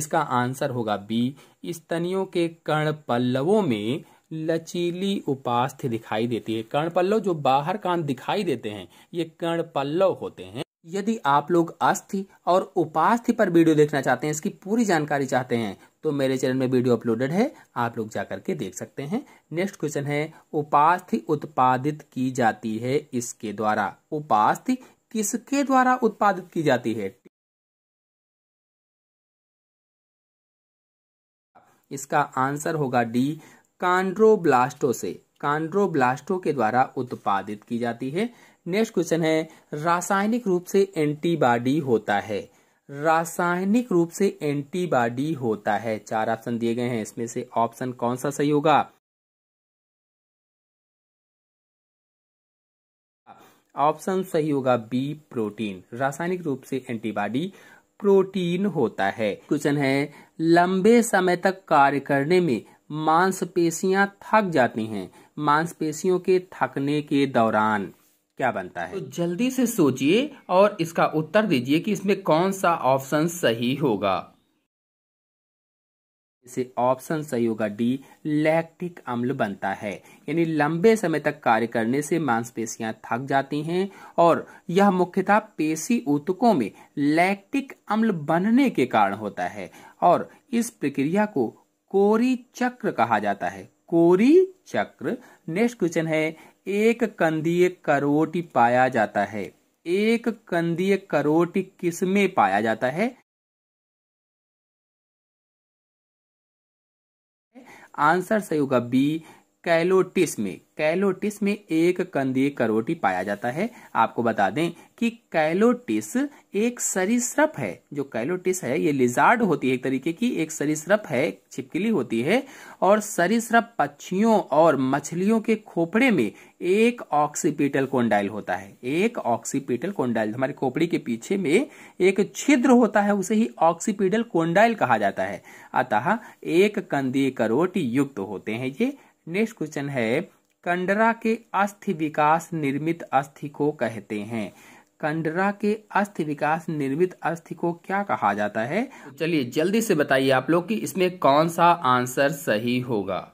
इसका आंसर होगा बी स्तनियों के कर्ण पल्लवों में लचीली उपास्थि दिखाई देती है कर्ण पल्लव जो बाहर कान दिखाई देते हैं ये कर्ण पल्लव होते हैं यदि आप लोग अस्थि और उपास्थि पर वीडियो देखना चाहते हैं इसकी पूरी जानकारी चाहते हैं तो मेरे चैनल में वीडियो अपलोडेड है आप लोग जाकर के देख सकते हैं नेक्स्ट क्वेश्चन है उपास्थि उत्पादित की जाती है इसके द्वारा उपास्थि किसके द्वारा उत्पादित की जाती है इसका आंसर होगा डी कांड्रोब्लास्टो से कांड्रोब्लास्टो के द्वारा उत्पादित की जाती है नेक्स्ट क्वेश्चन है रासायनिक रूप से एंटीबॉडी होता है रासायनिक रूप से एंटीबॉडी होता है चार ऑप्शन दिए गए हैं इसमें से ऑप्शन कौन सा सही होगा ऑप्शन सही होगा बी प्रोटीन रासायनिक रूप से एंटीबॉडी प्रोटीन होता है क्वेश्चन है लंबे समय तक कार्य करने में मांसपेशियां थक जाती हैं मांसपेशियों के थकने के दौरान क्या बनता है तो जल्दी से सोचिए और इसका उत्तर दीजिए कि इसमें कौन सा ऑप्शन सही होगा इसे ऑप्शन सही होगा डी लैक्टिक अम्ल बनता है यानी लंबे समय तक कार्य करने से मांसपेशियां थक जाती हैं और यह मुख्यतः पेशी ऊतकों में लैक्टिक अम्ल बनने के कारण होता है और इस प्रक्रिया को कोरी चक्र कहा जाता है कोरी चक्र नेक्स्ट क्वेश्चन है एक कंदीय करोटी पाया जाता है एक कंदीय करोटी किसमें पाया जाता है आंसर सही होगा बी कैलोटिस में कैलोटिस में एक कंदीय करोटी पाया जाता है आपको बता दें कि कैलोटिस एक सरीसृप है जो कैलोटिस है ये लिजार्ड होती है एक तरीके की एक सरीसृप है छिपकली होती है और सरीसृप पक्षियों और मछलियों के खोपड़े में एक ऑक्सीपिटल कोंडाइल होता है एक ऑक्सीपिटल कोंडाइल हमारे खोपड़ी के पीछे में एक छिद्र होता है उसे ही ऑक्सीपिटल कोंडाइल कहा जाता है अतः एक कंदीय करोट युक्त होते हैं ये नेक्स्ट क्वेश्चन है कंडरा के अस्थि विकास निर्मित अस्थि को कहते हैं कंडरा के अस्थि विकास निर्मित अस्थि को क्या कहा जाता है तो चलिए जल्दी से बताइए आप लोग कि इसमें कौन सा आंसर सही होगा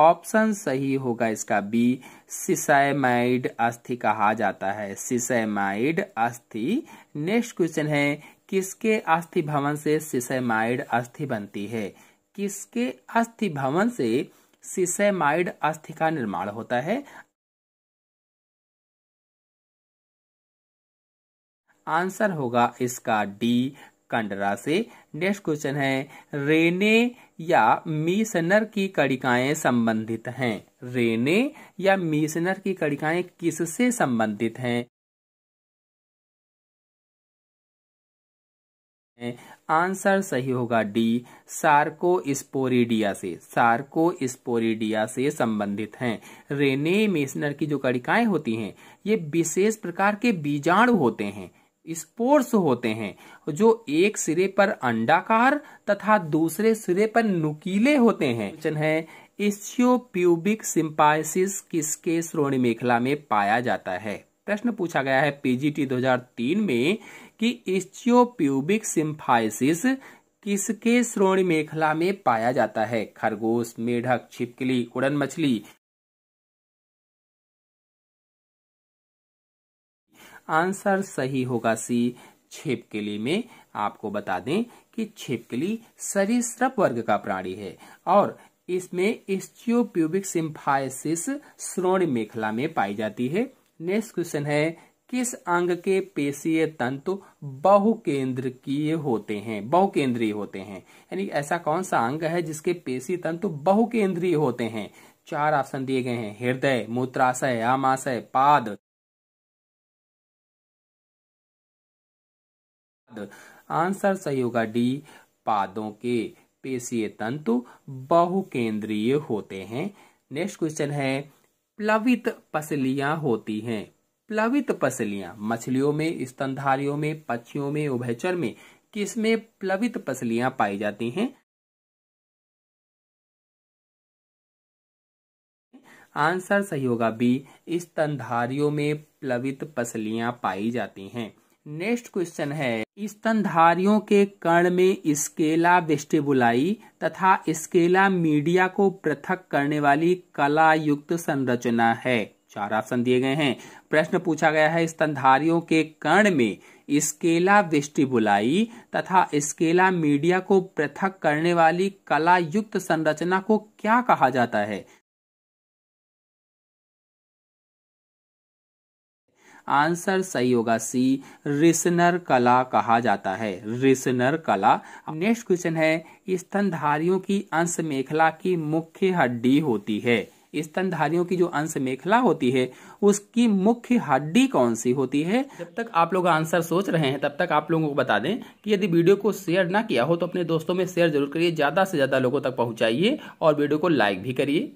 ऑप्शन सही होगा इसका बी सिसाइमाइड अस्थि कहा जाता है सिसाइमाइड अस्थि नेक्स्ट क्वेश्चन है किसके अस्थि भवन से सिसेमाइड अस्थि बनती है किसके अस्थि भवन से सिसेमाइड अस्थि का निर्माण होता है आंसर होगा इसका डी कंडरा से नेक्स्ट क्वेश्चन है रेने या मीसनर की कड़िकाएं संबंधित हैं रेने या मीसनर की कड़िकाएं किससे संबंधित हैं आंसर सही होगा डी सार्कोस्पोरिडिया से सार्कोस्पोरिडिया से संबंधित हैं रेने मेसनर की जो कड़िकाएं होती हैं ये विशेष प्रकार के बीजाणु होते हैं स्पोर्स होते हैं जो एक सिरे पर अंडाकार तथा दूसरे सिरे पर नुकीले होते हैं क्वेश्चन है एशियोप्यूबिक सिंपाइसिस किसके श्रोणी मेखला में पाया जाता है प्रश्न पूछा गया है पीजीटी 2003 में कि इस्टियोप्यूबिक सिंफाइसिस किसके श्रोणी मेखला में पाया जाता है खरगोश मेढक छिपकली उड़न मछली आंसर सही होगा सी छिपकली में आपको बता दें कि छिपकली सरीसृप वर्ग का प्राणी है और इसमें स्टियोप्यूबिक सिंफाइसिस श्रोण मेखला में पाई जाती है नेक्स्ट क्वेश्चन है किस अंग के पेशीय तंतु बहुकेंद्र की होते हैं बहुकेंद्रीय होते हैं यानी ऐसा कौन सा अंग है जिसके तंत्र तंतु बहुकेंद्रीय होते हैं चार ऑप्शन दिए गए हैं हृदय मूत्राशय आमाशय पाद आंसर सही होगा डी पादों के पेशीय तंतु बहुकेंद्रीय होते हैं नेक्स्ट क्वेश्चन है प्लवित पसलियां होती हैं प्लवित पसलियां मछलियों में स्तनधारियों में पक्षियों में उभयचर में किसमें प्लवित पसलियां पाई जाती हैं आंसर सही होगा बी स्तनधारियों में प्लवित पसलियां पाई जाती हैं नेक्स्ट क्वेश्चन है स्तनधारियों के कर्ण में स्केला वेस्टिबुलाई तथा स्केला मीडिया को पृथक करने वाली कला युक्त संरचना है चार ऑप्शन दिए गए हैं प्रश्न पूछा गया है स्तनधारियों के कर्ण में स्केला वेस्टिबुलाई तथा स्केला मीडिया को पृथक करने वाली कला युक्त संरचना को क्या कहा जाता है आंसर सही होगा सी रिसनर कला कहा जाता है रिसनर कला नेक्स्ट क्वेश्चन है स्तनधारियों की अंश मेखला की मुख्य हड्डी होती है स्तनधारियों की जो अंश मेखला होती है उसकी मुख्य हड्डी कौन सी होती है जब तक आप लोग आंसर सोच रहे हैं तब तक आप लोगों को बता दें कि यदि वीडियो को शेयर ना किया हो तो अपने दोस्तों में शेयर जरूर करिए ज़्यादा से ज़्यादा लोगों तक पहुंचाइए और वीडियो को लाइक भी करिए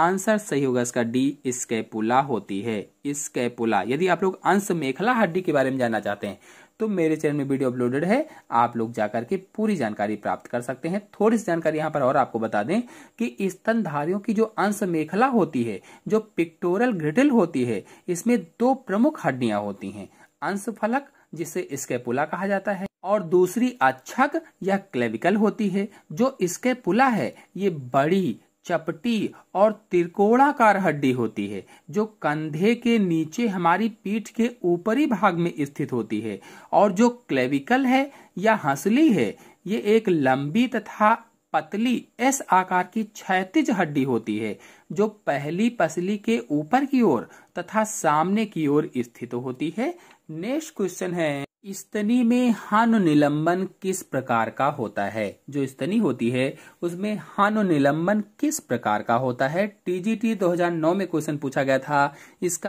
आंसर सही होगा इसका डी स्कैपुला होती है स्कैपुला यदि आप लोग अंश मेखला हड्डी के बारे में जानना चाहते हैं तो मेरे चैनल में वीडियो अपलोडेड है आप लोग जाकर के पूरी जानकारी प्राप्त कर सकते हैं थोड़ी सी जानकारी यहाँ पर और आपको बता दें कि स्तनधारियों की जो अंश मेखला होती है जो पिक्टोरल ग्रिटिल होती है इसमें दो प्रमुख हड्डियां होती है अंश फलक जिसे स्केपुला कहा जाता है और दूसरी अच्छक या क्लेविकल होती है जो स्केपुला है ये बड़ी चपटी और त्रिकोणाकार हड्डी होती है जो कंधे के नीचे हमारी पीठ के ऊपरी भाग में स्थित होती है और जो क्लेविकल है या हंसली है ये एक लंबी तथा पतली एस आकार की क्षैतिज हड्डी होती है जो पहली पसली के ऊपर की ओर तथा सामने की ओर स्थित होती है नेक्स्ट क्वेश्चन है स्तनी में हानु निलंबन किस प्रकार का होता है जो स्तनी होती है उसमें हानु निलंबन किस प्रकार का होता है टीजीटी 2009 में क्वेश्चन पूछा गया था इसका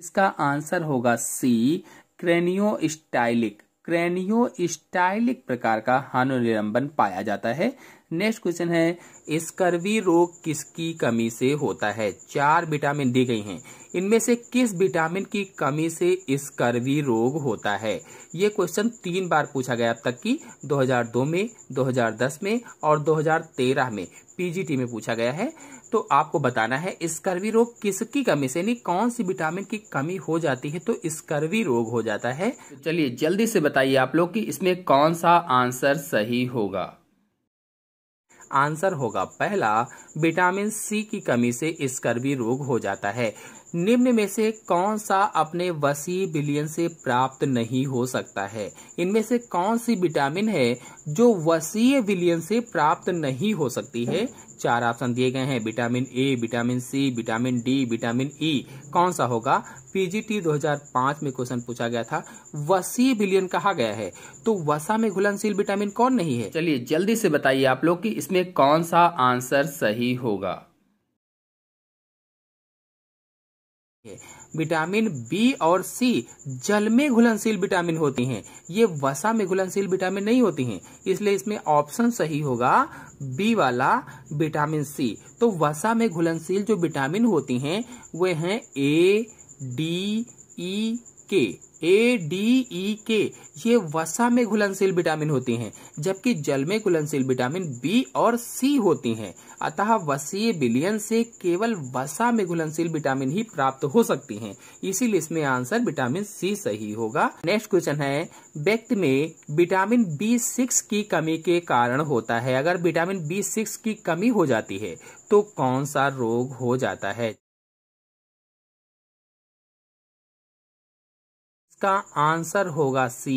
इसका आंसर होगा सी क्रेनियो स्टाइलिक क्रेनियो स्टाइलिक प्रकार का हानु निलंबन पाया जाता है नेक्स्ट क्वेश्चन है स्कर्वी रोग किसकी कमी से होता है चार विटामिन दी गई हैं इनमें से किस विटामिन की कमी से स्कर्वी रोग होता है ये क्वेश्चन तीन बार पूछा गया अब तक की 2002 में 2010 में और 2013 में पीजीटी में पूछा गया है तो आपको बताना है स्कर्वी रोग किसकी कमी से यानी कौन सी विटामिन की कमी हो जाती है तो स्कर्वी रोग हो जाता है तो चलिए जल्दी से बताइए आप लोग की इसमें कौन सा आंसर सही होगा आंसर होगा पहला विटामिन सी की कमी से स्कर्वी रोग हो जाता है निम्न में से कौन सा अपने वसी बिलियन से प्राप्त नहीं हो सकता है इनमें से कौन सी विटामिन है जो वसीय विलियन से प्राप्त नहीं हो सकती है चार ऑप्शन दिए गए हैं vitamin A vitamin C vitamin D vitamin E कौन सा होगा पीजीटी 2005 में क्वेश्चन पूछा गया था वसी बिलियन कहा गया है तो वसा में घुलनशील विटामिन कौन नहीं है चलिए जल्दी से बताइए आप लोग कि इसमें कौन सा आंसर सही होगा विटामिन बी और सी जल में घुलनशील विटामिन होती हैं ये वसा में घुलनशील विटामिन नहीं होती हैं इसलिए इसमें ऑप्शन सही होगा बी वाला विटामिन सी तो वसा में घुलनशील जो विटामिन होती हैं वे हैं ए डी ई के ए डी ई के ये वसा में घुलनशील विटामिन होती हैं जबकि जल में घुलनशील विटामिन बी और सी होती हैं अतः वसीय बिलियन से केवल वसा में घुलनशील विटामिन ही प्राप्त हो सकती हैं इसीलिए इसमें आंसर विटामिन सी सही होगा नेक्स्ट क्वेश्चन है व्यक्ति में विटामिन बी सिक्स की कमी के कारण होता है अगर विटामिन बी सिक्स की कमी हो जाती है तो कौन सा रोग हो जाता है इसका आंसर होगा सी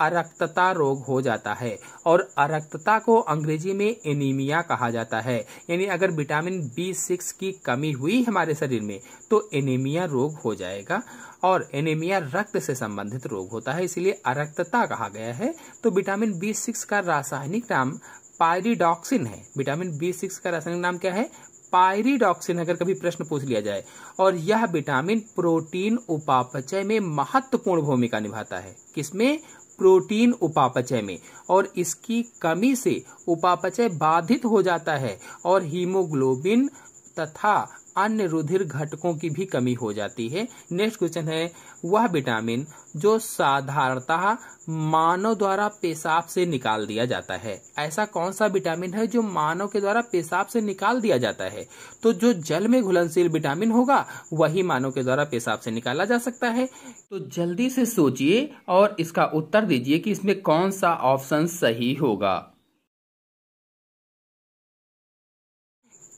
अरक्तता रोग हो जाता है और अरक्तता को अंग्रेजी में एनीमिया कहा जाता है यानी अगर विटामिन बी सिक्स की कमी हुई हमारे शरीर में तो एनीमिया रोग हो जाएगा और एनीमिया रक्त से संबंधित रोग होता है इसलिए अरक्तता कहा गया है तो विटामिन बी सिक्स का रासायनिक नाम पायरिडॉक्सिन है विटामिन बी सिक्स का रासायनिक नाम क्या है पायरीडॉक्सिन अगर कभी प्रश्न पूछ लिया जाए और यह विटामिन प्रोटीन उपापचय में महत्वपूर्ण भूमिका निभाता है किसमें प्रोटीन उपापचय में और इसकी कमी से उपापचय बाधित हो जाता है और हीमोग्लोबिन तथा अन्य रुधिर घटकों की भी कमी हो जाती है नेक्स्ट क्वेश्चन है वह विटामिन जो साधारणतः मानव द्वारा पेशाब से निकाल दिया जाता है ऐसा कौन सा विटामिन है जो मानव के द्वारा पेशाब से निकाल दिया जाता है तो जो जल में घुलनशील विटामिन होगा वही मानव के द्वारा पेशाब से निकाला जा सकता है तो जल्दी से सोचिए और इसका उत्तर दीजिए कि इसमें कौन सा ऑप्शन सही होगा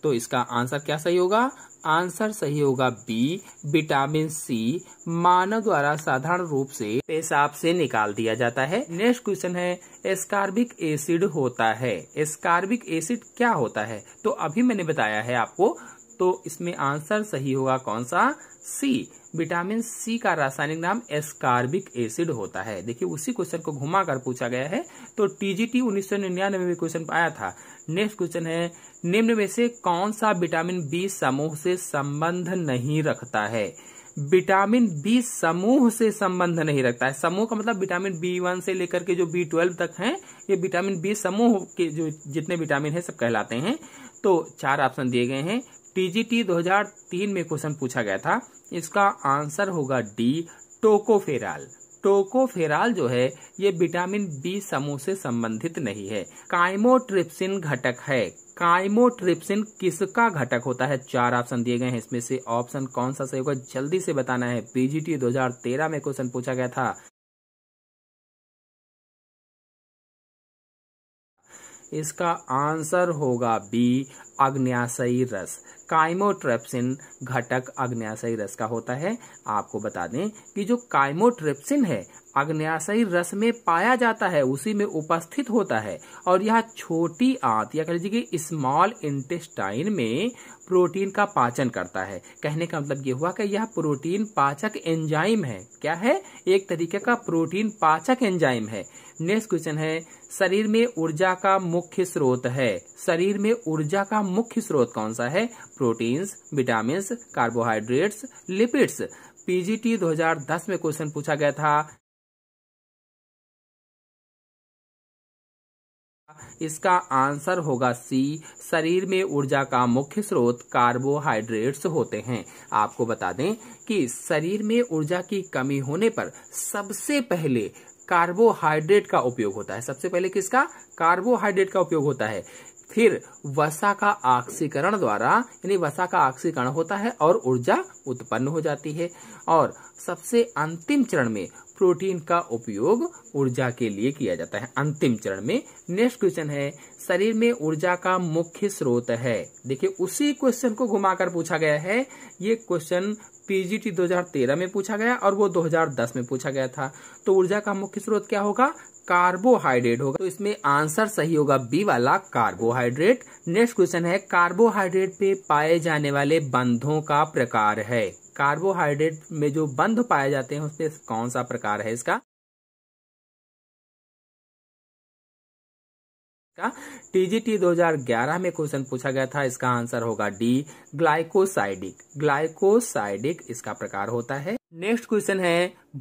तो इसका आंसर क्या सही होगा आंसर सही होगा बी विटामिन सी मानव द्वारा साधारण रूप से पेशाब से निकाल दिया जाता है नेक्स्ट क्वेश्चन है एस्कार्बिक एसिड होता है एस्कार्बिक एसिड क्या होता है तो अभी मैंने बताया है आपको तो इसमें आंसर सही होगा कौन सा सी विटामिन सी का रासायनिक नाम एस्कार्बिक एसिड होता है देखिए उसी क्वेश्चन को घुमाकर पूछा गया है तो टीजीटी उन्नीस सौ निन्यानवे में क्वेश्चन आया था नेक्स्ट क्वेश्चन है निम्न में से कौन सा विटामिन बी समूह से संबंध नहीं रखता है विटामिन बी समूह से संबंध नहीं रखता है समूह का मतलब विटामिन बी वन से लेकर के जो बी ट्वेल्व तक हैं ये विटामिन बी समूह के जो जितने विटामिन है सब कहलाते हैं तो चार ऑप्शन दिए गए हैं टीजीटी 2003 में क्वेश्चन पूछा गया था इसका आंसर होगा डी टोकोफेराल टोकोफेराल जो है ये विटामिन बी समूह से संबंधित नहीं है काइमोट्रिप्सिन घटक है काइमोट्रिप्सिन किसका घटक होता है चार ऑप्शन दिए गए हैं इसमें से ऑप्शन कौन सा सही होगा जल्दी से बताना है पीजीटी 2013 में क्वेश्चन पूछा गया था इसका आंसर होगा बी अग्न्याशयी रस काइमोट्रेप्सिन घटक अग्न्याशयी रस का होता है आपको बता दें कि जो काइमोट्रेप्सिन है अग्न्याशयी रस में पाया जाता है उसी में उपस्थित होता है और यह छोटी आंत या कह लीजिए कि स्मॉल इंटेस्टाइन में प्रोटीन का पाचन करता है कहने का मतलब यह हुआ कि यह प्रोटीन पाचक एंजाइम है क्या है एक तरीके का प्रोटीन पाचक एंजाइम है नेक्स्ट क्वेश्चन है शरीर में ऊर्जा का मुख्य स्रोत है शरीर में ऊर्जा का मुख्य स्रोत कौन सा है proteins vitamin carbohydrates lipids PGT 2010 में क्वेश्चन पूछा गया था इसका आंसर होगा सी शरीर में ऊर्जा का मुख्य स्रोत कार्बोहाइड्रेट्स होते हैं आपको बता दें कि शरीर में ऊर्जा की कमी होने पर सबसे पहले कार्बोहाइड्रेट का उपयोग होता है सबसे पहले किसका कार्बोहाइड्रेट का उपयोग होता है फिर वसा का ऑक्सीकरण द्वारा यानी वसा का ऑक्सीकरण होता है और ऊर्जा उत्पन्न हो जाती है और सबसे अंतिम चरण में प्रोटीन का उपयोग ऊर्जा के लिए किया जाता है अंतिम चरण में नेक्स्ट क्वेश्चन है शरीर में ऊर्जा का मुख्य स्रोत है देखिए उसी क्वेश्चन को घुमाकर पूछा गया है ये क्वेश्चन पीजीटी 2013 में पूछा गया और वो 2010 में पूछा गया था तो ऊर्जा का मुख्य स्रोत क्या होगा कार्बोहाइड्रेट होगा तो इसमें आंसर सही होगा बी वाला कार्बोहाइड्रेट नेक्स्ट क्वेश्चन है कार्बोहाइड्रेट पे पाए जाने वाले बंधों का प्रकार है कार्बोहाइड्रेट में जो बंध पाए जाते हैं उसमें कौन सा प्रकार है इसका टीजीटी 2011 में क्वेश्चन पूछा गया था इसका आंसर होगा डी ग्लाइकोसाइडिक ग्लाइकोसाइडिक इसका प्रकार होता है नेक्स्ट क्वेश्चन है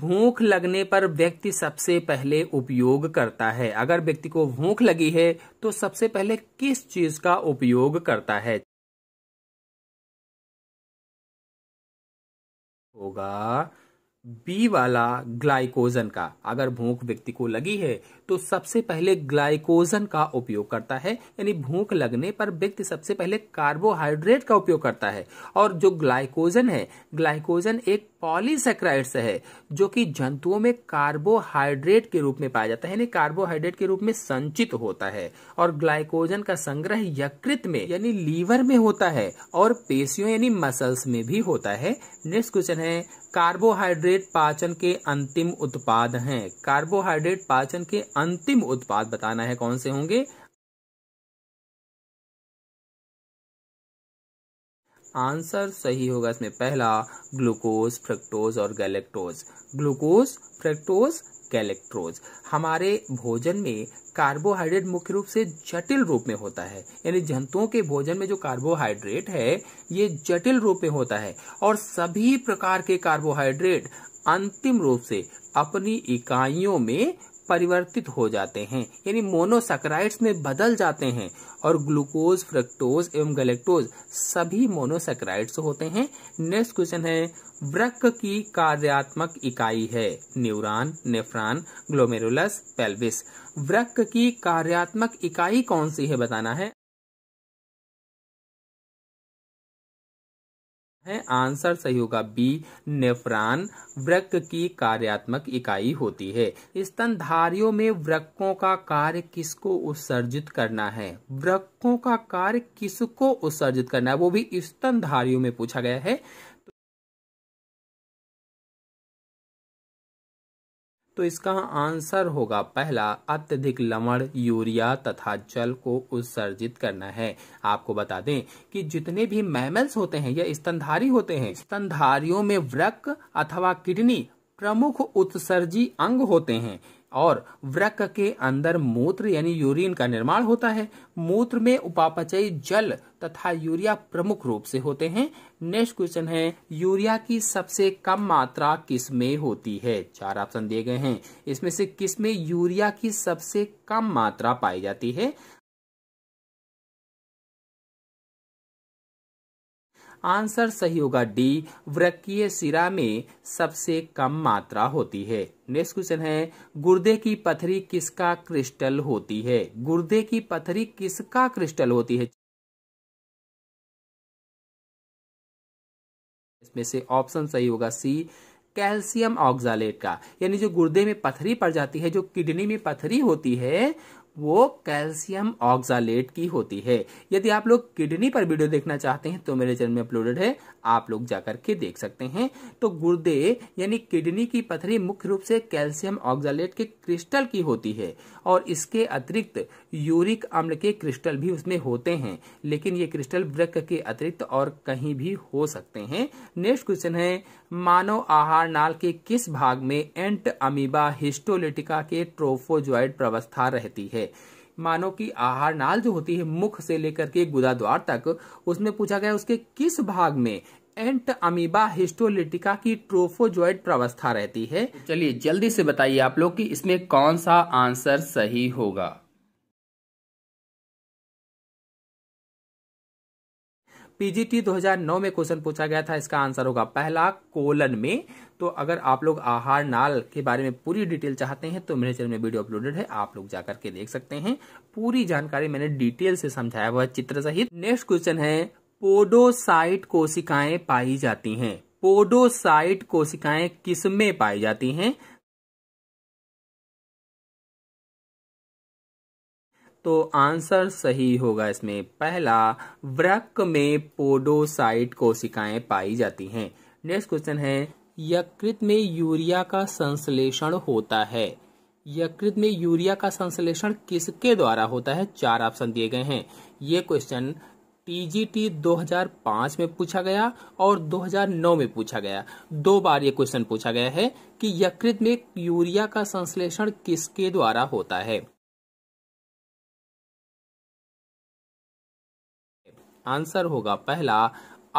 भूख लगने पर व्यक्ति सबसे पहले उपयोग करता है अगर व्यक्ति को भूख लगी है तो सबसे पहले किस चीज का उपयोग करता है होगा बी वाला ग्लाइकोजन का अगर भूख व्यक्ति को लगी है तो सबसे पहले ग्लाइकोजन का उपयोग करता है यानी भूख लगने पर व्यक्ति सबसे पहले कार्बोहाइड्रेट का उपयोग करता है और जो ग्लाइकोजन है ग्लाइकोजन एक पॉलीसेक्राइड्स है जो कि जंतुओं में कार्बोहाइड्रेट के रूप में पाया जाता है यानी कार्बोहाइड्रेट के रूप में संचित होता है और ग्लाइकोजन का संग्रह यकृत में यानी लीवर में होता है और पेशियों यानी मसल्स में भी होता है नेक्स्ट क्वेश्चन है कार्बोहाइड्रेट पाचन के अंतिम उत्पाद हैं कार्बोहाइड्रेट पाचन के अंतिम उत्पाद बताना है कौन से होंगे आंसर सही होगा इसमें पहला ग्लूकोज फ्रक्टोज और गैलेक्टोज ग्लूकोज फ्रक्टोज गैलेक्ट्रोज हमारे भोजन में कार्बोहाइड्रेट मुख्य रूप से जटिल रूप में होता है यानी जंतुओं के भोजन में जो कार्बोहाइड्रेट है ये जटिल रूप में होता है और सभी प्रकार के कार्बोहाइड्रेट अंतिम रूप से अपनी इकाइयों में परिवर्तित हो जाते हैं यानी मोनोसैकराइड्स में बदल जाते हैं और ग्लूकोज फ्रक्टोज एवं गलेक्टोज सभी मोनोसैकराइड्स होते हैं नेक्स्ट क्वेश्चन है वृक्क की कार्यात्मक इकाई है न्यूरॉन नेफ्रॉन ग्लोमेरुलस पेल्विस वृक्क की कार्यात्मक इकाई कौन सी है बताना है है आंसर सही होगा बी नेफ्रान वृक्क की कार्यात्मक इकाई होती है स्तनधारियों में वृक्कों का कार्य किसको उत्सर्जित करना है वृक्कों का कार्य किसको उत्सर्जित करना है वो भी स्तनधारियों में पूछा गया है तो इसका आंसर होगा पहला अत्यधिक लवण यूरिया तथा जल को उत्सर्जित करना है आपको बता दें कि जितने भी मैमल्स होते हैं या स्तनधारी होते हैं स्तनधारियों में व्रक अथवा किडनी प्रमुख उत्सर्जी अंग होते हैं और व्रक के अंदर मूत्र यानी यूरिन का निर्माण होता है मूत्र में उपापचय जल तथा यूरिया प्रमुख रूप से होते हैं नेक्स्ट क्वेश्चन है यूरिया की सबसे कम मात्रा किस में होती है चार ऑप्शन दिए गए हैं इसमें से किस में यूरिया की सबसे कम मात्रा पाई जाती है आंसर सही होगा डी वृक्कीय सिरा में सबसे कम मात्रा होती है नेक्स्ट क्वेश्चन है गुर्दे की पथरी किसका क्रिस्टल होती है गुर्दे की पथरी किसका क्रिस्टल होती है इसमें से ऑप्शन सही होगा सी कैल्शियम ऑक्सालेट का यानी जो गुर्दे में पथरी पड़ जाती है जो किडनी में पथरी होती है वो कैल्शियम ऑक्सालेट की होती है यदि आप लोग किडनी पर वीडियो देखना चाहते हैं तो मेरे चैनल में अपलोडेड है आप लोग जाकर के देख सकते हैं तो गुर्दे यानी किडनी की पथरी मुख्य रूप से कैल्शियम ऑक्सालेट के क्रिस्टल की होती है और इसके अतिरिक्त यूरिक अम्ल के क्रिस्टल भी उसमें होते हैं लेकिन ये क्रिस्टल वृक के अतिरिक्त और कहीं भी हो सकते हैं नेक्स्ट क्वेश्चन है मानव आहार नाल के किस भाग में एंट अमीबा हिस्टोलिटिका के ट्रोफोजॉइड प्रवस्था रहती है मानव की आहार नाल जो होती है मुख से लेकर के द्वार तक उसमें पूछा गया उसके किस भाग में एंट अमीबा हिस्टोलिटिका की ट्रोफोजॉइड प्रवस्था रहती है चलिए जल्दी से बताइए आप लोग कि इसमें कौन सा आंसर सही होगा पीजीटी 2009 में क्वेश्चन पूछा गया था इसका आंसर होगा पहला कोलन में तो अगर आप लोग आहार नाल के बारे में पूरी डिटेल चाहते हैं तो मेरे चैनल में वीडियो अपलोडेड है आप लोग जाकर के देख सकते हैं पूरी जानकारी मैंने डिटेल से समझाया हुआ चित्र सहित नेक्स्ट क्वेश्चन है पोडोसाइट कोशिकाएं पाई जाती हैं पोडोसाइट कोशिकाएं किसमें पाई जाती हैं तो आंसर सही होगा इसमें पहला वृक में पोडोसाइट कोशिकाएं पाई जाती हैं नेक्स्ट क्वेश्चन है यकृत में यूरिया का संश्लेषण होता है यकृत में यूरिया का संश्लेषण किसके द्वारा होता है चार ऑप्शन दिए गए हैं ये क्वेश्चन टीजीटी 2005 में पूछा गया और 2009 में पूछा गया दो बार ये क्वेश्चन पूछा गया है कि यकृत में यूरिया का संश्लेषण किसके द्वारा होता है आंसर होगा पहला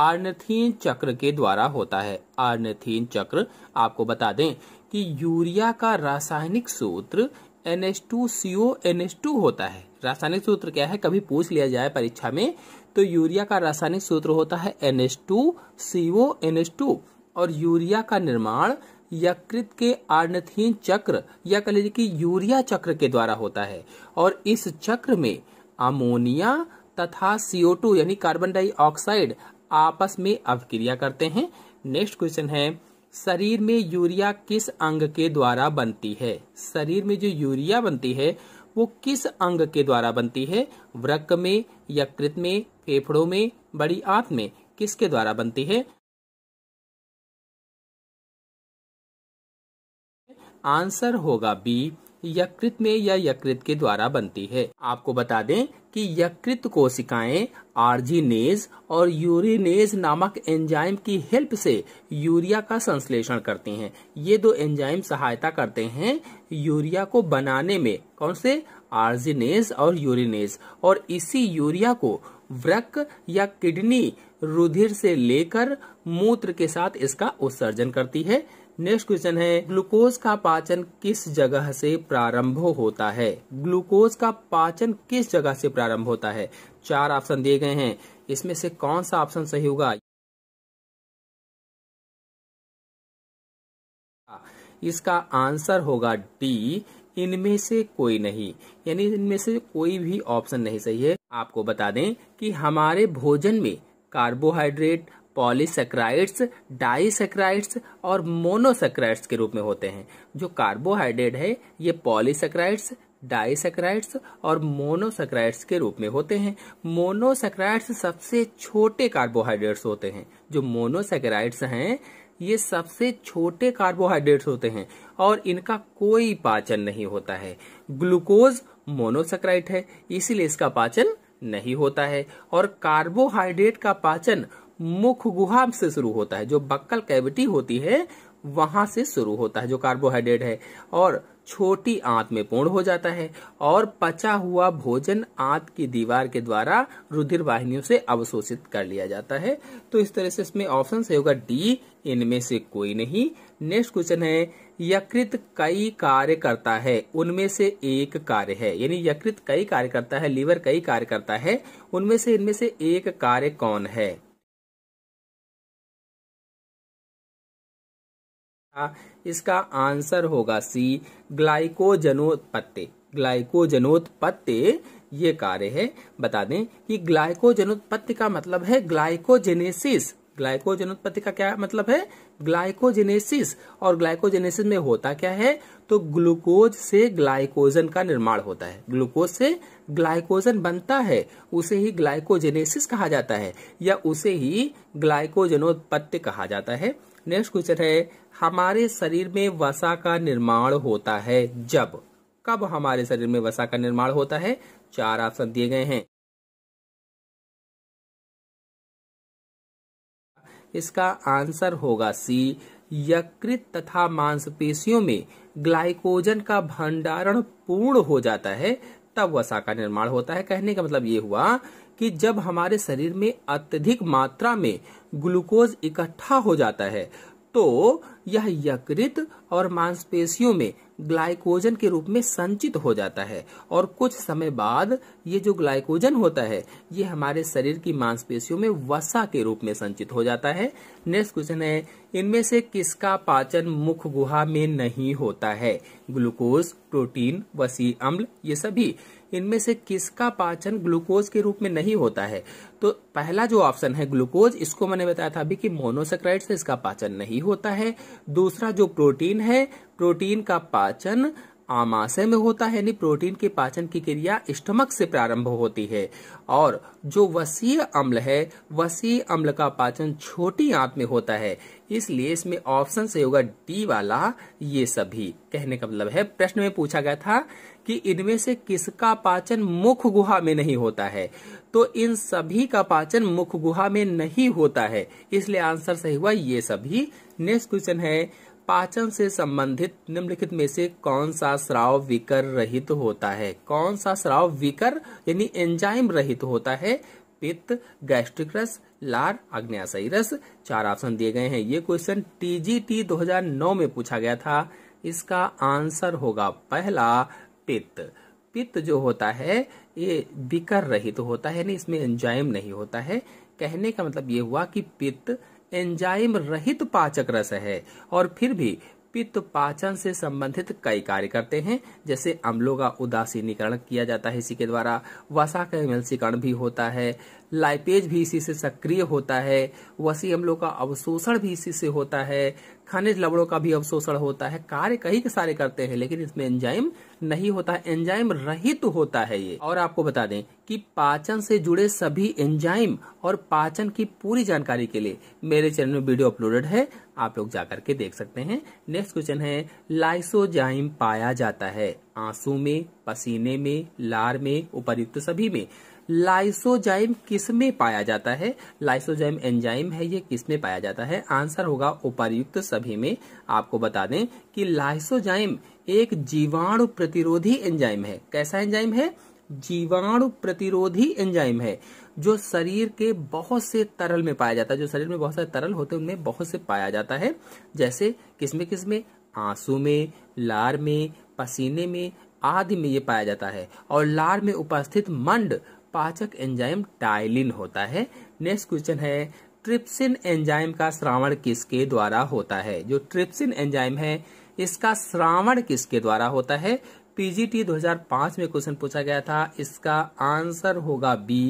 आर्नथीन चक्र के द्वारा होता है आर्नथीन चक्र आपको बता दें कि यूरिया का रासायनिक सूत्र NH2CO NH2 होता है रासायनिक सूत्र क्या है कभी पूछ लिया जाए परीक्षा में तो यूरिया का रासायनिक सूत्र होता है N H two N H two और यूरिया का निर्माण यकृत के आर्नथीन चक्र या कह लीजिए कि यूरिया चक्र के द्वारा होता है और इस चक्र में अमोनिया तथा CO2 यानी कार्बन डाइऑक्साइड आपस में अभिक्रिया करते हैं नेक्स्ट क्वेश्चन है शरीर में यूरिया किस अंग के द्वारा बनती है शरीर में जो यूरिया बनती है वो किस अंग के द्वारा बनती है वृक में यकृत में फेफड़ों में बड़ी आंत में किसके द्वारा बनती है आंसर होगा बी यकृत में या यकृत के द्वारा बनती है आपको बता दें कि यकृत कोशिकाएं आर्जीनेज और यूरिनेज नामक एंजाइम की हेल्प से यूरिया का संश्लेषण करती हैं ये दो एंजाइम सहायता करते हैं यूरिया को बनाने में कौन से आर्जिनेज और यूरिनेज और इसी यूरिया को व्रक या किडनी रुधिर से लेकर मूत्र के साथ इसका उत्सर्जन करती है नेक्स्ट क्वेश्चन है ग्लूकोज का पाचन किस जगह से प्रारंभ होता है ग्लूकोज का पाचन किस जगह से प्रारंभ होता है चार ऑप्शन दिए गए हैं इसमें से कौन सा ऑप्शन सही होगा इसका आंसर होगा डी इनमें से कोई नहीं यानी इनमें से कोई भी ऑप्शन नहीं सही है आपको बता दें कि हमारे भोजन में कार्बोहाइड्रेट पॉलीसेक्राइड्स डाइसेक्राइड्स और मोनोसेक्राइड्स के रूप में होते हैं जो कार्बोहाइड्रेट है ये पॉलीसेक्राइड्स डाइसेक्राइड्स और मोनोसेक्राइड्स के रूप में होते हैं मोनोसेक्राइड्स सबसे छोटे कार्बोहाइड्रेट्स होते हैं जो मोनोसेक्राइड्स हैं ये सबसे छोटे कार्बोहाइड्रेट्स होते हैं और इनका कोई पाचन नहीं होता है ग्लूकोज मोनोसेक्राइड है इसीलिए इसका पाचन नहीं होता है और कार्बोहाइड्रेट का पाचन मुख गुहा से शुरू होता है जो बक्कल कैविटी होती है वहां से शुरू होता है जो कार्बोहाइड्रेट है और छोटी आंत में पूर्ण हो जाता है और पचा हुआ भोजन आंत की दीवार के द्वारा रुधिर वाहिनियों से अवशोषित कर लिया जाता है तो इस तरह से इसमें ऑप्शन सही होगा डी इनमें से कोई नहीं नेक्स्ट क्वेश्चन है यकृत कई कार्य करता है उनमें से एक कार्य है यानी यकृत कई कार्य करता है लीवर कई कार्य करता है उनमें से इनमें से एक कार्य कौन है हाँ, इसका आंसर होगा सी ग्लाइकोजनोत्पत्ति ग्लाइकोजनोत्पत्ति ये कार्य है बता दें कि ग्लाइकोजनोत्पत्ति का मतलब है ग्लाइकोजेनेसिस ग्लाइकोजनोत्पत्ति का क्या मतलब है ग्लाइकोजेनेसिस और ग्लाइकोजेनेसिस में होता क्या है तो ग्लूकोज से ग्लाइकोजन का निर्माण होता है ग्लूकोज से ग्लाइकोजन बनता है उसे ही ग्लाइकोजेनेसिस कहा जाता है या उसे ही ग्लाइकोजनोत्पत्ति कहा जाता है नेक्स्ट क्वेश्चन है हमारे शरीर में वसा का निर्माण होता है जब कब हमारे शरीर में वसा का निर्माण होता है चार ऑप्शन दिए गए हैं इसका आंसर होगा सी यकृत तथा मांसपेशियों में ग्लाइकोजन का भंडारण पूर्ण हो जाता है तब वसा का निर्माण होता है कहने का मतलब ये हुआ कि जब हमारे शरीर में अत्यधिक मात्रा में ग्लूकोज इकट्ठा हो जाता है तो यह यकृत और मांसपेशियों में ग्लाइकोजन के रूप में संचित हो जाता है और कुछ समय बाद ये जो ग्लाइकोजन होता है ये हमारे शरीर की मांसपेशियों में वसा के रूप में संचित हो जाता है नेक्स्ट क्वेश्चन है इनमें से किसका पाचन मुख गुहा में नहीं होता है ग्लूकोज प्रोटीन वसी अम्ल ये सभी इनमें से किसका पाचन ग्लूकोज के रूप में नहीं होता है तो पहला जो ऑप्शन है ग्लूकोज इसको मैंने बताया था अभी कि मोनोसेक्राइड से इसका पाचन नहीं होता है दूसरा जो प्रोटीन है प्रोटीन का पाचन आमाशय में होता है यानी प्रोटीन के पाचन की क्रिया स्टमक से प्रारंभ होती है और जो वसीय अम्ल है वसीय अम्ल का पाचन छोटी आंत में होता है इसलिए इसमें ऑप्शन से होगा डी वाला ये सभी कहने का मतलब है प्रश्न में पूछा गया था कि इनमें से किसका पाचन मुख गुहा में नहीं होता है तो इन सभी का पाचन मुख गुहा में नहीं होता है इसलिए आंसर सही हुआ ये सभी नेक्स्ट क्वेश्चन है पाचन से संबंधित निम्नलिखित में से कौन सा श्राव विकर रहित तो होता है कौन सा श्राव विकर यानी एंजाइम रहित तो होता है पित्त गैस्ट्रिक रस लार अग्नियाशयी रस चार ऑप्शन दिए गए हैं ये क्वेश्चन टीजीटी 2009 में पूछा गया था इसका आंसर होगा पहला पित्त पित्त जो होता है ये विकर रहित तो होता है नहीं इसमें एंजाइम नहीं होता है कहने का मतलब ये हुआ कि पित्त एंजाइम रहित पाचक रस है और फिर भी पित्त पाचन से संबंधित कई कार्य करते हैं जैसे अम्लों का उदासीनीकरण किया जाता है इसी के द्वारा वसा का एमएलसीकरण भी होता है लाइपेज भी इसी से सक्रिय होता है वसी अम्लों का अवशोषण भी इसी से होता है खनिज लवणों का भी अवशोषण होता है कार्य कई के सारे करते हैं लेकिन इसमें एंजाइम नहीं होता है एंजाइम रहित तो होता है ये और आपको बता दें कि पाचन से जुड़े सभी एंजाइम और पाचन की पूरी जानकारी के लिए मेरे चैनल में वीडियो अपलोडेड है आप लोग जाकर के देख सकते हैं नेक्स्ट क्वेश्चन है लाइसोजाइम पाया जाता है आंसू में पसीने में लार में उपयुक्त सभी में लाइसोजाइम किस में पाया जाता है लाइसोजाइम एंजाइम है ये किस में पाया जाता है आंसर होगा उपरयुक्त सभी में आपको बता दें कि लाइसोजाइम एक जीवाणु प्रतिरोधी एंजाइम है कैसा एंजाइम है जीवाणु प्रतिरोधी एंजाइम है जो शरीर के बहुत से तरल में पाया जाता है जो शरीर में बहुत सारे तरल होते हैं उनमें बहुत से पाया जाता है जैसे किसमें किसमें आंसू में लार में पसीने में आदि में ये पाया जाता है और लार में उपस्थित मंड पाचक एंजाइम टाइलिन होता है नेक्स्ट क्वेश्चन है ट्रिप्सिन एंजाइम का श्रावण किसके द्वारा होता है जो ट्रिप्सिन एंजाइम है इसका श्रावण किसके द्वारा होता है पीजीटी 2005 में क्वेश्चन पूछा गया था इसका आंसर होगा बी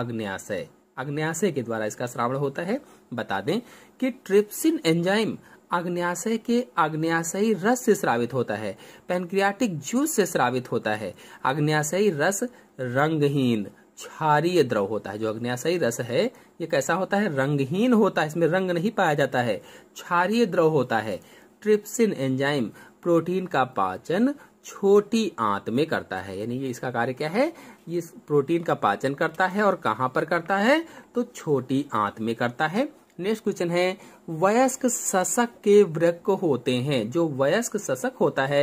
अग्न्याशय अग्न्याशय के द्वारा इसका श्रावण होता है बता दें कि ट्रिप्सिन एंजाइम अग्न्याशय के अग्न्याशयी रस से श्रावित होता है पेनक्रियाटिक जूस से श्रावित होता है अग्न्याशयी रस रंगहीन क्षारीय द्रव होता है जो अग्न्याशयी रस है ये कैसा होता है रंगहीन होता है इसमें रंग नहीं पाया जाता है क्षारीय द्रव होता है ट्रिप्सिन एंजाइम प्रोटीन का पाचन छोटी आंत में करता है यानी ये इसका कार्य क्या है ये प्रोटीन का पाचन करता है और कहां पर करता है तो छोटी आंत में करता है नेक्स्ट क्वेश्चन है वयस्क शशक के वृक्क होते हैं जो वयस्क शशक होता है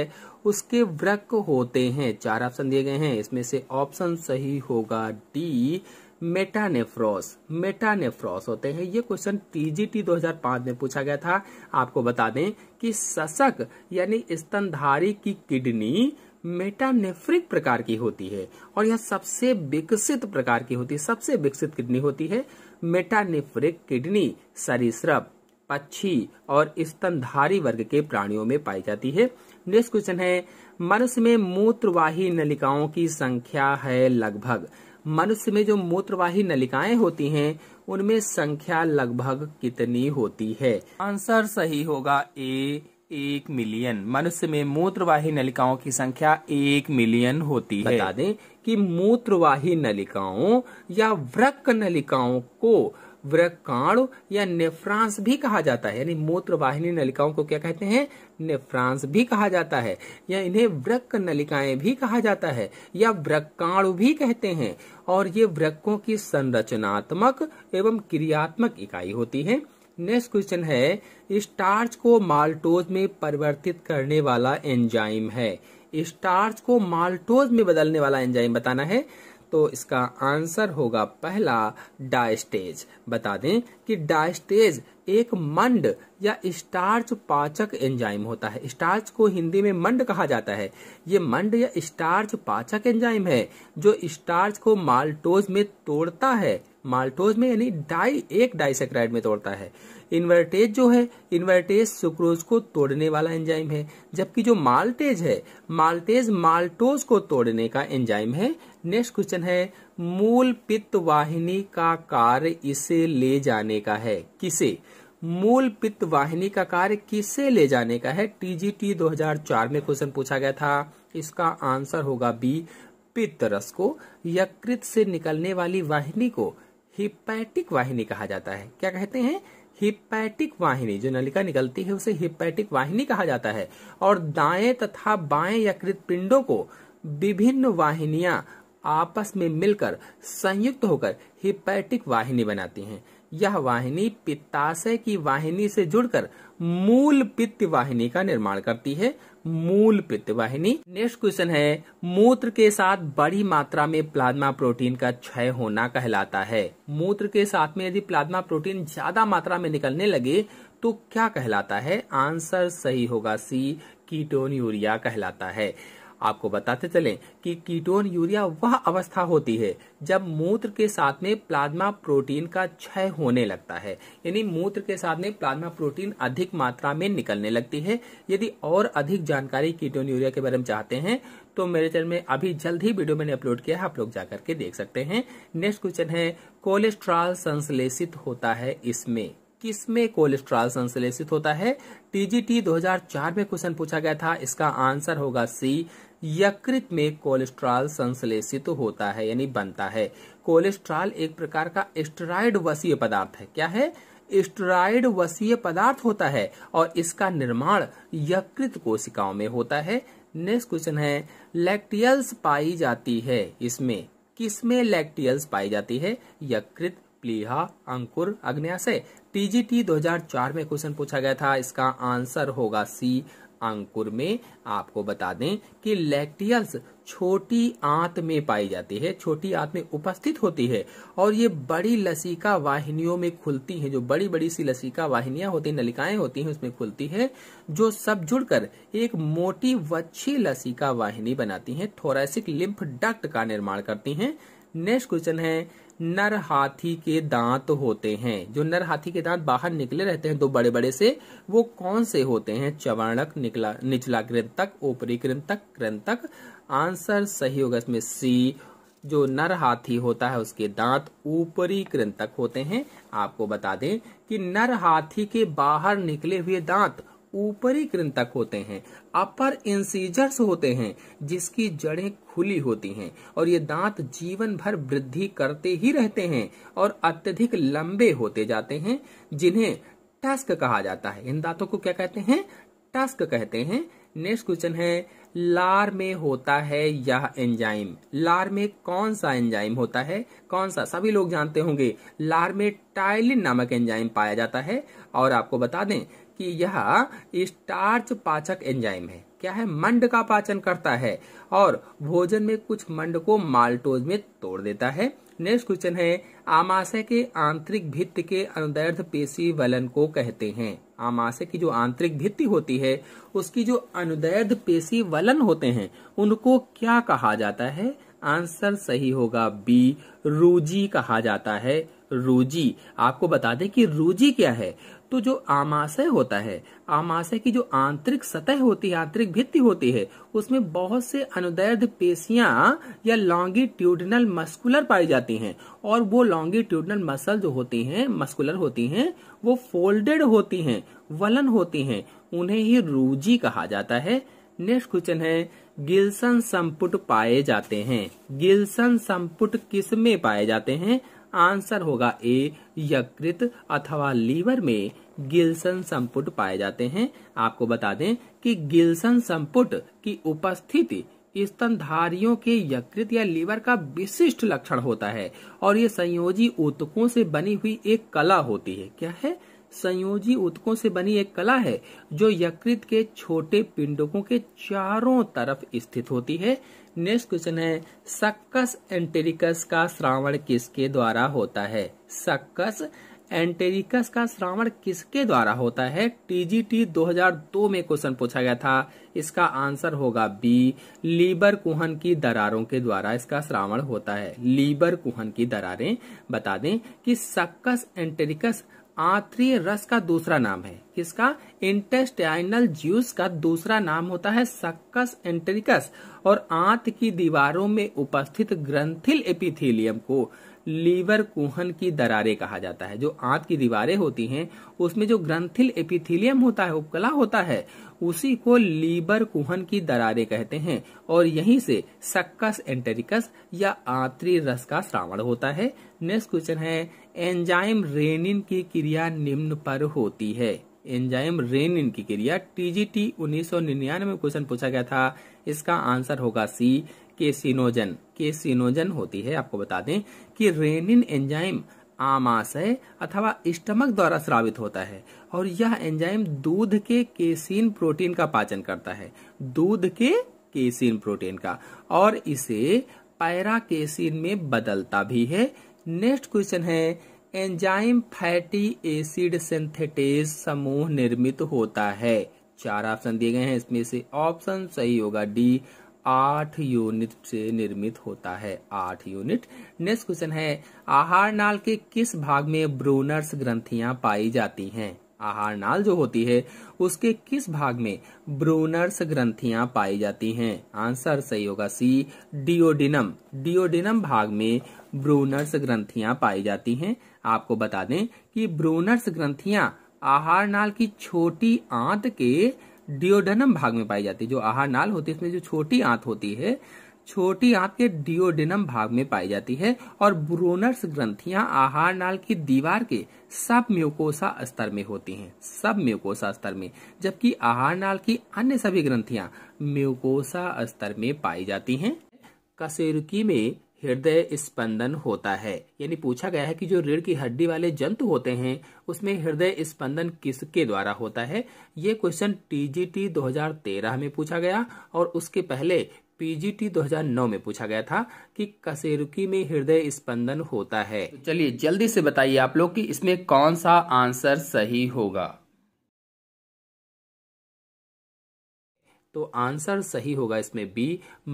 उसके वृक्क होते हैं चार ऑप्शन दिए गए हैं इसमें से ऑप्शन सही होगा डी मेटानेफ्रोस मेटानेफ्रोस होते हैं ये क्वेश्चन टीजीटी 2005 में पूछा गया था आपको बता दें कि सशक यानी स्तनधारी की किडनी मेटानेफ्रिक प्रकार की होती है और यह सबसे विकसित प्रकार की होती है सबसे विकसित किडनी होती है मेटानेफ्रिक किडनी सरिश्रप पक्षी और स्तनधारी वर्ग के प्राणियों में पाई जाती है नेक्स्ट क्वेश्चन है मनुष्य में मूत्रवाही नलिकाओं की संख्या है लगभग मनुष्य में जो मूत्रवाही नलिकाएं होती हैं उनमें संख्या लगभग कितनी होती है आंसर सही होगा ए एक मिलियन मनुष्य में मूत्रवाही नलिकाओं की संख्या एक मिलियन होती है बता दें कि मूत्रवाही नलिकाओं या वृक्क नलिकाओं को वृक्काणु या नेफ्रांस भी कहा जाता है यानी मूत्रवाहिनी नलिकाओं को क्या कहते हैं नेफ्रांस भी कहा जाता है या इन्हें वृक्क नलिकाएं भी कहा जाता है या वृक्काणु भी कहते हैं और ये वृक्कों की संरचनात्मक एवं क्रियात्मक इकाई होती है नेक्स्ट क्वेश्चन है स्टार्च को माल्टोज में परिवर्तित करने वाला एंजाइम है स्टार्च को माल्टोज में बदलने वाला एंजाइम बताना है तो इसका आंसर होगा पहला डायस्टेज बता दें कि डायस्टेज एक मंड या स्टार्च पाचक एंजाइम होता है स्टार्च को हिंदी में मंड कहा जाता है ये मंड या स्टार्च पाचक एंजाइम है जो स्टार्च को माल्टोज में तोड़ता है माल्टोज में यानी डाई एक डाइसेक्राइड में तोड़ता है इन्वर्टेज जो है इन्वर्टेज सुक्रोज को तोड़ने वाला एंजाइम है जबकि जो माल्टेज है माल्टेज माल्टोज को तोड़ने का एंजाइम है नेक्स्ट क्वेश्चन है मूल पित्त वाहिनी का कार्य इसे ले जाने का है किसे मूल पित्त वाहिनी का कार्य किसे ले जाने का है टीजीटी 2004 में क्वेश्चन पूछा गया था इसका आंसर होगा बी पित्त रस को यकृत से निकलने वाली वाहिनी को हिपैटिक वाहिनी कहा जाता है क्या कहते हैं हिपैटिक वाहिनी जो नलिका निकलती है उसे हिपैटिक वाहिनी कहा जाता है और दाएं तथा बाएं यकृत पिंडों को विभिन्न वाहिनियां आपस में मिलकर संयुक्त होकर हिपैटिक वाहिनी बनाती हैं यह वाहिनी पित्ताशय की वाहिनी से जुड़कर मूल पित्त वाहिनी का निर्माण करती है मूल पित्त वाहिनी नेक्स्ट क्वेश्चन है मूत्र के साथ बड़ी मात्रा में प्लाज्मा प्रोटीन का क्षय होना कहलाता है मूत्र के साथ में यदि प्लाज्मा प्रोटीन ज्यादा मात्रा में निकलने लगे तो क्या कहलाता है आंसर सही होगा सी कीटोन यूरिया कहलाता है आपको बताते चलें कि कीटोन यूरिया वह अवस्था होती है जब मूत्र के साथ में प्लाज्मा प्रोटीन का क्षय होने लगता है यानी मूत्र के साथ में प्लाज्मा प्रोटीन अधिक मात्रा में निकलने लगती है यदि और अधिक जानकारी कीटोन यूरिया के बारे में चाहते हैं तो मेरे चैनल में अभी जल्द ही वीडियो मैंने अपलोड किया है आप लोग जाकर के देख सकते हैं नेक्स्ट क्वेश्चन है कोलेस्ट्रॉल संश्लेषित होता है इसमें किसमें कोलेस्ट्रॉल संश्लेषित होता है टीजीटी 2004 में क्वेश्चन पूछा गया था इसका आंसर होगा सी यकृत में कोलेस्ट्रॉल संश्लेषित तो होता है यानी बनता है कोलेस्ट्रॉल एक प्रकार का स्टेरॉइड वसीय पदार्थ है क्या है एस्ट्रॉइड वसीय पदार्थ होता है और इसका निर्माण यकृत कोशिकाओं में होता है नेक्स्ट क्वेश्चन है लैक्टियल्स पाई जाती है इसमें किसमें लैक्टियल्स पाई जाती है यकृत प्लीहा अंकुर अग्न्याशय टीजीटी 2004 में क्वेश्चन पूछा गया था इसका आंसर होगा सी अंकुर में आपको बता दें कि लैक्टियल्स छोटी आंत में पाई जाती है छोटी आंत में उपस्थित होती है और ये बड़ी लसीका वाहिनियों में खुलती है जो बड़ी बड़ी सी लसीका वाहिनियां होती हैं नलिकाएं होती हैं उसमें खुलती है जो सब जुड़कर एक मोटी वच्छी लसीका वाहिनी बनाती है थोरासिक लिम्फ डक्ट का निर्माण करती है नेक्स्ट क्वेश्चन है नर हाथी के दांत होते हैं जो नर हाथी के दांत बाहर निकले रहते हैं दो बड़े बड़े से वो कौन से होते हैं चवर्णक निकला निचला ग्रंथक ऊपरी ग्रंथक ग्रंथक आंसर सही होगा इसमें सी जो नर हाथी होता है उसके दांत ऊपरी कृंतक होते हैं आपको बता दें कि नर हाथी के बाहर निकले हुए दांत ऊपरी कृंतक होते हैं अपर इंसीजर्स होते हैं जिसकी जड़ें खुली होती हैं और ये दांत जीवन भर वृद्धि करते ही रहते हैं और अत्यधिक लंबे होते जाते हैं जिन्हें टस्क कहा जाता है इन दांतों को क्या कहते हैं टस्क कहते हैं नेक्स्ट क्वेश्चन है लार में होता है यह एंजाइम लार में कौन सा एंजाइम होता है कौन सा सभी लोग जानते होंगे लार में टाइलिन नामक एंजाइम पाया जाता है और आपको बता दें कि यह स्टार्च पाचक एंजाइम है क्या है मंड का पाचन करता है और भोजन में कुछ मंड को माल्टोज में तोड़ देता है नेक्स्ट क्वेश्चन है आमाशय के आंतरिक भित्त के अनुदर्ध पेशी वलन को कहते हैं आमाशय की जो आंतरिक भित्ति होती है उसकी जो अनुदर्ध पेशी वलन होते हैं उनको क्या कहा जाता है आंसर सही होगा बी रूजी कहा जाता है रूजी आपको बता दें कि रूजी क्या है तो जो आमाशय होता है आमाशय की जो आंतरिक सतह होती है आंतरिक भित्ति होती है उसमें बहुत से अनुदैर्ध पेशियां या लॉन्गिट्यूडनल मस्कुलर पाई जाती हैं और वो लॉन्गिट्यूडनल मसल जो होती हैं मस्कुलर होती हैं वो फोल्डेड होती हैं वलन होती हैं उन्हें ही रूजी कहा जाता है नेक्स्ट क्वेश्चन है गिल्सन संपुट पाए जाते हैं गिल्सन संपुट किस में पाए जाते हैं आंसर होगा ए यकृत अथवा लीवर में गिल्सन संपुट पाए जाते हैं आपको बता दें कि गिल्सन संपुट की उपस्थिति स्तनधारियों के यकृत या लीवर का विशिष्ट लक्षण होता है और ये संयोजी ऊतकों से बनी हुई एक कला होती है क्या है संयोजी उत्कों से बनी एक कला है जो यकृत के छोटे पिंडकों के चारों तरफ स्थित होती है नेक्स्ट क्वेश्चन है सक्कस एंटेरिकस का श्रावण किसके द्वारा होता है सक्कस एंटेरिकस का श्रावण किसके द्वारा होता है टीजीटी 2002 में क्वेश्चन पूछा गया था इसका आंसर होगा बी लीबर कुहन की दरारों के द्वारा इसका श्रावण होता है लीबर कुहन की दरारें बता दें कि सक्कस एंटेरिकस आंत्री रस का दूसरा नाम है किसका इंटेस्टाइनल ज्यूस का दूसरा नाम होता है सक्कस एंट्रिकस और आंत की दीवारों में उपस्थित ग्रंथिल एपिथेलियम को लीवर कुहन की दरारें कहा जाता है जो आंत की दीवारें होती हैं उसमें जो ग्रंथिल एपिथेलियम होता है उपकला होता है उसी को लीबर कुहन की दरारें कहते हैं और यहीं से सक्कस एंटेरिकस या आंतरी रस का श्रावण होता है नेक्स्ट क्वेश्चन है एंजाइम रेनिन की क्रिया निम्न पर होती है एंजाइम रेनिन की क्रिया टीजीटी 1999 में क्वेश्चन पूछा गया था इसका आंसर होगा सी केसिनोजन केसिनोजन होती है आपको बता दें कि रेनिन एंजाइम आमाशय अथवा स्टमक द्वारा स्रावित होता है और यह एंजाइम दूध के केसीन प्रोटीन का पाचन करता है दूध के केसीन प्रोटीन का और इसे पैरा केसीन में बदलता भी है नेक्स्ट क्वेश्चन है एंजाइम फैटी एसिड सिंथेटेज समूह निर्मित होता है चार ऑप्शन दिए गए हैं इसमें से ऑप्शन सही होगा डी आठ यूनिट से निर्मित होता है आठ यूनिट नेक्स्ट क्वेश्चन है आहार नाल के किस भाग में ब्रूनर्स ग्रंथियां पाई जाती हैं आहार नाल जो होती है उसके किस भाग में ब्रूनर्स ग्रंथियां पाई जाती हैं आंसर सही होगा सी डिओडिनम डिओडिनम भाग में ब्रूनर्स ग्रंथियां पाई जाती हैं आपको बता दें कि ब्रूनर्स ग्रंथियां आहार नाल की छोटी आंत के डिओडेनम भाग में पाई जाती है जो आहार नाल होती है इसमें जो छोटी आंत होती है छोटी आंत के डिओडेनम भाग में पाई जाती है और ब्रोनर्स ग्रंथियां आहार नाल की दीवार के सब म्यूकोसा स्तर में होती हैं सब म्यूकोसा स्तर में जबकि आहार नाल की अन्य सभी ग्रंथियां म्यूकोसा स्तर में पाई जाती हैं कसेरुकी में हृदय स्पंदन होता है यानी पूछा गया है कि जो रीढ़ की हड्डी वाले जंतु होते हैं उसमें हृदय स्पंदन किसके द्वारा होता है ये क्वेश्चन टीजीटी 2013 में पूछा गया और उसके पहले पीजीटी 2009 में पूछा गया था कि कसेरुकी में हृदय स्पंदन होता है तो चलिए जल्दी से बताइए आप लोग की इसमें कौन सा आंसर सही होगा तो आंसर सही होगा इसमें बी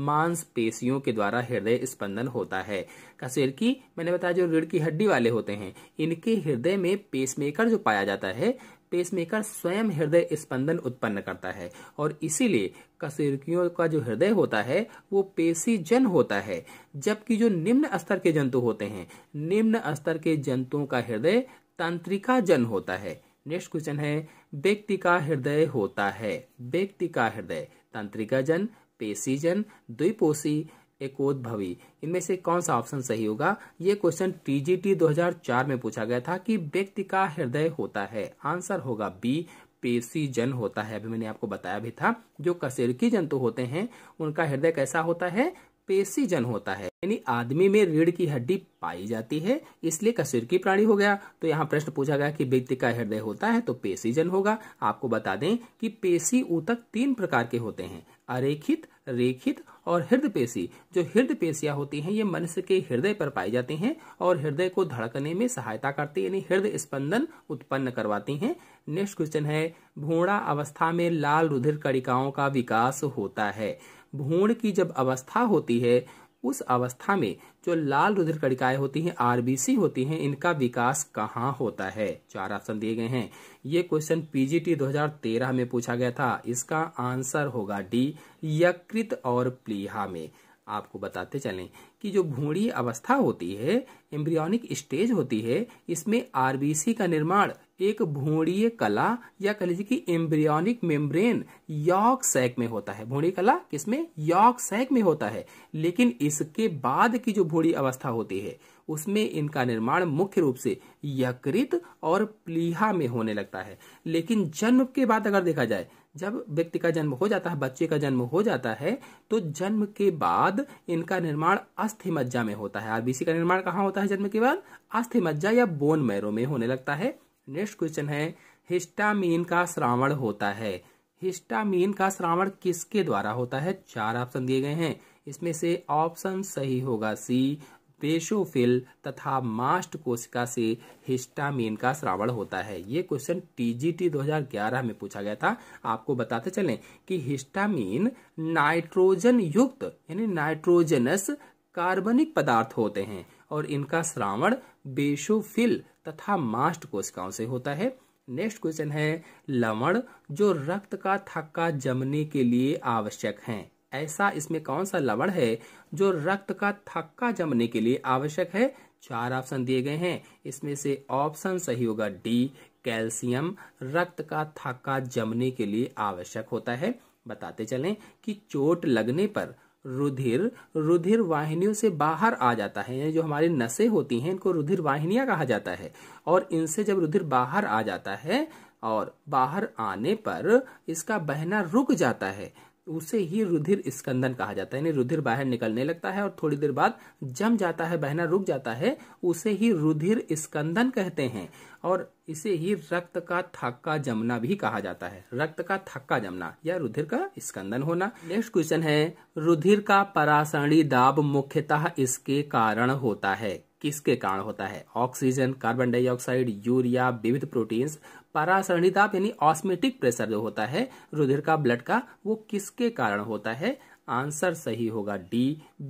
मांसपेशियों के द्वारा हृदय स्पंदन होता है कसेर की मैंने बताया जो रीढ़ की हड्डी वाले होते हैं इनके हृदय में पेसमेकर जो पाया जाता है पेसमेकर स्वयं हृदय स्पंदन उत्पन्न करता है और इसीलिए कसेरकियों का जो हृदय होता है वो पेशीजन होता है जबकि जो निम्न स्तर के जंतु होते हैं निम्न स्तर के जंतुओं का हृदय तंत्रिका जन होता है नेक्स्ट क्वेश्चन है व्यक्ति का हृदय होता है व्यक्ति का हृदय तंत्रिका जन पेशी जन द्विपोषी एकोद्भवी इनमें से कौन सा ऑप्शन सही होगा ये क्वेश्चन टीजीटी 2004 में पूछा गया था कि व्यक्ति का हृदय होता है आंसर होगा बी पेशी जन होता है अभी मैंने आपको बताया भी था जो कसेरकी जंतु होते हैं उनका हृदय कैसा होता है पेशीजन होता है यानी आदमी में रीढ़ की हड्डी पाई जाती है इसलिए कसुर की प्राणी हो गया तो यहाँ प्रश्न पूछा गया कि व्यक्ति का हृदय होता है तो पेशीजन होगा आपको बता दें कि पेशी ऊतक तीन प्रकार के होते हैं अरेखित रेखित और हृदय पेशी जो हृदय पेशियां होती हैं ये मनुष्य के हृदय पर पाई जाती हैं और हृदय को धड़कने में सहायता करती यानी हृदय स्पंदन उत्पन्न करवाती हैं नेक्स्ट क्वेश्चन है भूणा अवस्था में लाल रुधिर कणिकाओं का विकास होता है भ्रूण की जब अवस्था होती है उस अवस्था में जो लाल रुधिर कणिकाएं होती हैं आरबीसी होती हैं इनका विकास कहाँ होता है चार ऑप्शन दिए गए हैं ये क्वेश्चन पीजीटी 2013 में पूछा गया था इसका आंसर होगा डी यकृत और प्लीहा में आपको बताते चलें कि जो भूणी अवस्था होती है एम्ब्रियोनिक स्टेज होती है इसमें आरबीसी का निर्माण एक भूणीय कला या कह लीजिए कि एम्ब्रियोनिक मेम्ब्रेन यॉक सैक में होता है भूणी कला किसमें यॉक सैक में होता है लेकिन इसके बाद की जो भूणी अवस्था होती है उसमें इनका निर्माण मुख्य रूप से यकृत और प्लीहा में होने लगता है लेकिन जन्म के बाद अगर देखा जाए जब व्यक्ति का जन्म हो जाता है बच्चे का जन्म हो जाता है तो जन्म के बाद इनका निर्माण अस्थि मज्जा में होता है आरबीसी का निर्माण कहाँ होता है जन्म के बाद अस्थि मज्जा या बोन मैरो में होने लगता है नेक्स्ट क्वेश्चन है हिस्टामीन का श्रावण होता है हिस्टामीन का श्रावण किसके द्वारा होता है चार ऑप्शन दिए गए हैं इसमें से ऑप्शन सही होगा सी बेसोफिल तथा मास्ट कोशिका से हिस्टामीन का श्रावण होता है ये क्वेश्चन टीजीटी 2011 में पूछा गया था आपको बताते चलें कि हिस्टामीन नाइट्रोजन युक्त यानी नाइट्रोजनस कार्बनिक पदार्थ होते हैं और इनका श्रावण बेशोफिल तथा मास्ट कोशिकाओं से होता है नेक्स्ट क्वेश्चन है लवण जो रक्त का थक्का जमने के लिए आवश्यक है ऐसा इसमें कौन सा लवण है जो रक्त का थक्का जमने के लिए आवश्यक है चार ऑप्शन दिए गए हैं इसमें से ऑप्शन सही होगा डी कैल्शियम रक्त का थक्का जमने के लिए आवश्यक होता है बताते चलें कि चोट लगने पर रुधिर रुधिर वाहिनियों से बाहर आ जाता है यानी जो हमारी नसें होती हैं इनको रुधिर वाहिनियां कहा जाता है और इनसे जब रुधिर बाहर आ जाता है और बाहर आने पर इसका बहना रुक जाता है उसे ही रुधिर स्कंदन कहा जाता है यानी रुधिर बाहर निकलने लगता है और थोड़ी देर बाद जम जाता है बहना रुक जाता है उसे ही रुधिर स्कंदन कहते हैं और इसे ही रक्त का थक्का जमना भी कहा जाता है रक्त का थक्का जमना या रुधिर का स्कंदन होना नेक्स्ट क्वेश्चन है रुधिर का परासणी दाब मुख्यतः इसके कारण होता है किसके कारण होता है ऑक्सीजन कार्बन डाइऑक्साइड यूरिया विविध प्रोटीन्स परासरणिताप यानी ऑस्मेटिक प्रेशर जो होता है रुधिर का ब्लड का वो किसके कारण होता है आंसर सही होगा डी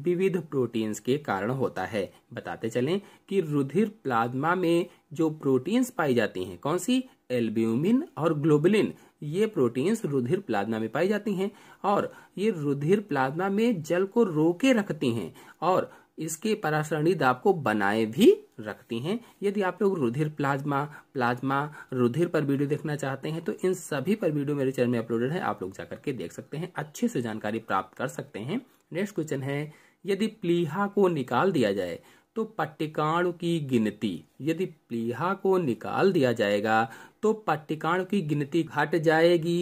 विविध प्रोटीन्स के कारण होता है बताते चलें कि रुधिर प्लाज्मा में जो प्रोटीन्स पाई जाती हैं कौन सी एल्ब्यूमिन और ग्लोबुलिन ये प्रोटीन्स रुधिर प्लाज्मा में पाई जाती हैं और ये रुधिर प्लाज्मा में जल को रोके रखती हैं और इसके परासरणी दाब को बनाए भी रखती हैं यदि आप लोग रुधिर प्लाज्मा प्लाज्मा रुधिर पर वीडियो देखना चाहते हैं तो इन सभी पर वीडियो मेरे चैनल में अपलोडेड है आप लोग जाकर के देख सकते हैं अच्छे से जानकारी प्राप्त कर सकते हैं नेक्स्ट क्वेश्चन है यदि प्लीहा को निकाल दिया जाए तो पट्टिकाण की गिनती यदि प्लीहा को निकाल दिया जाएगा तो पट्टिकाण की गिनती घट जाएगी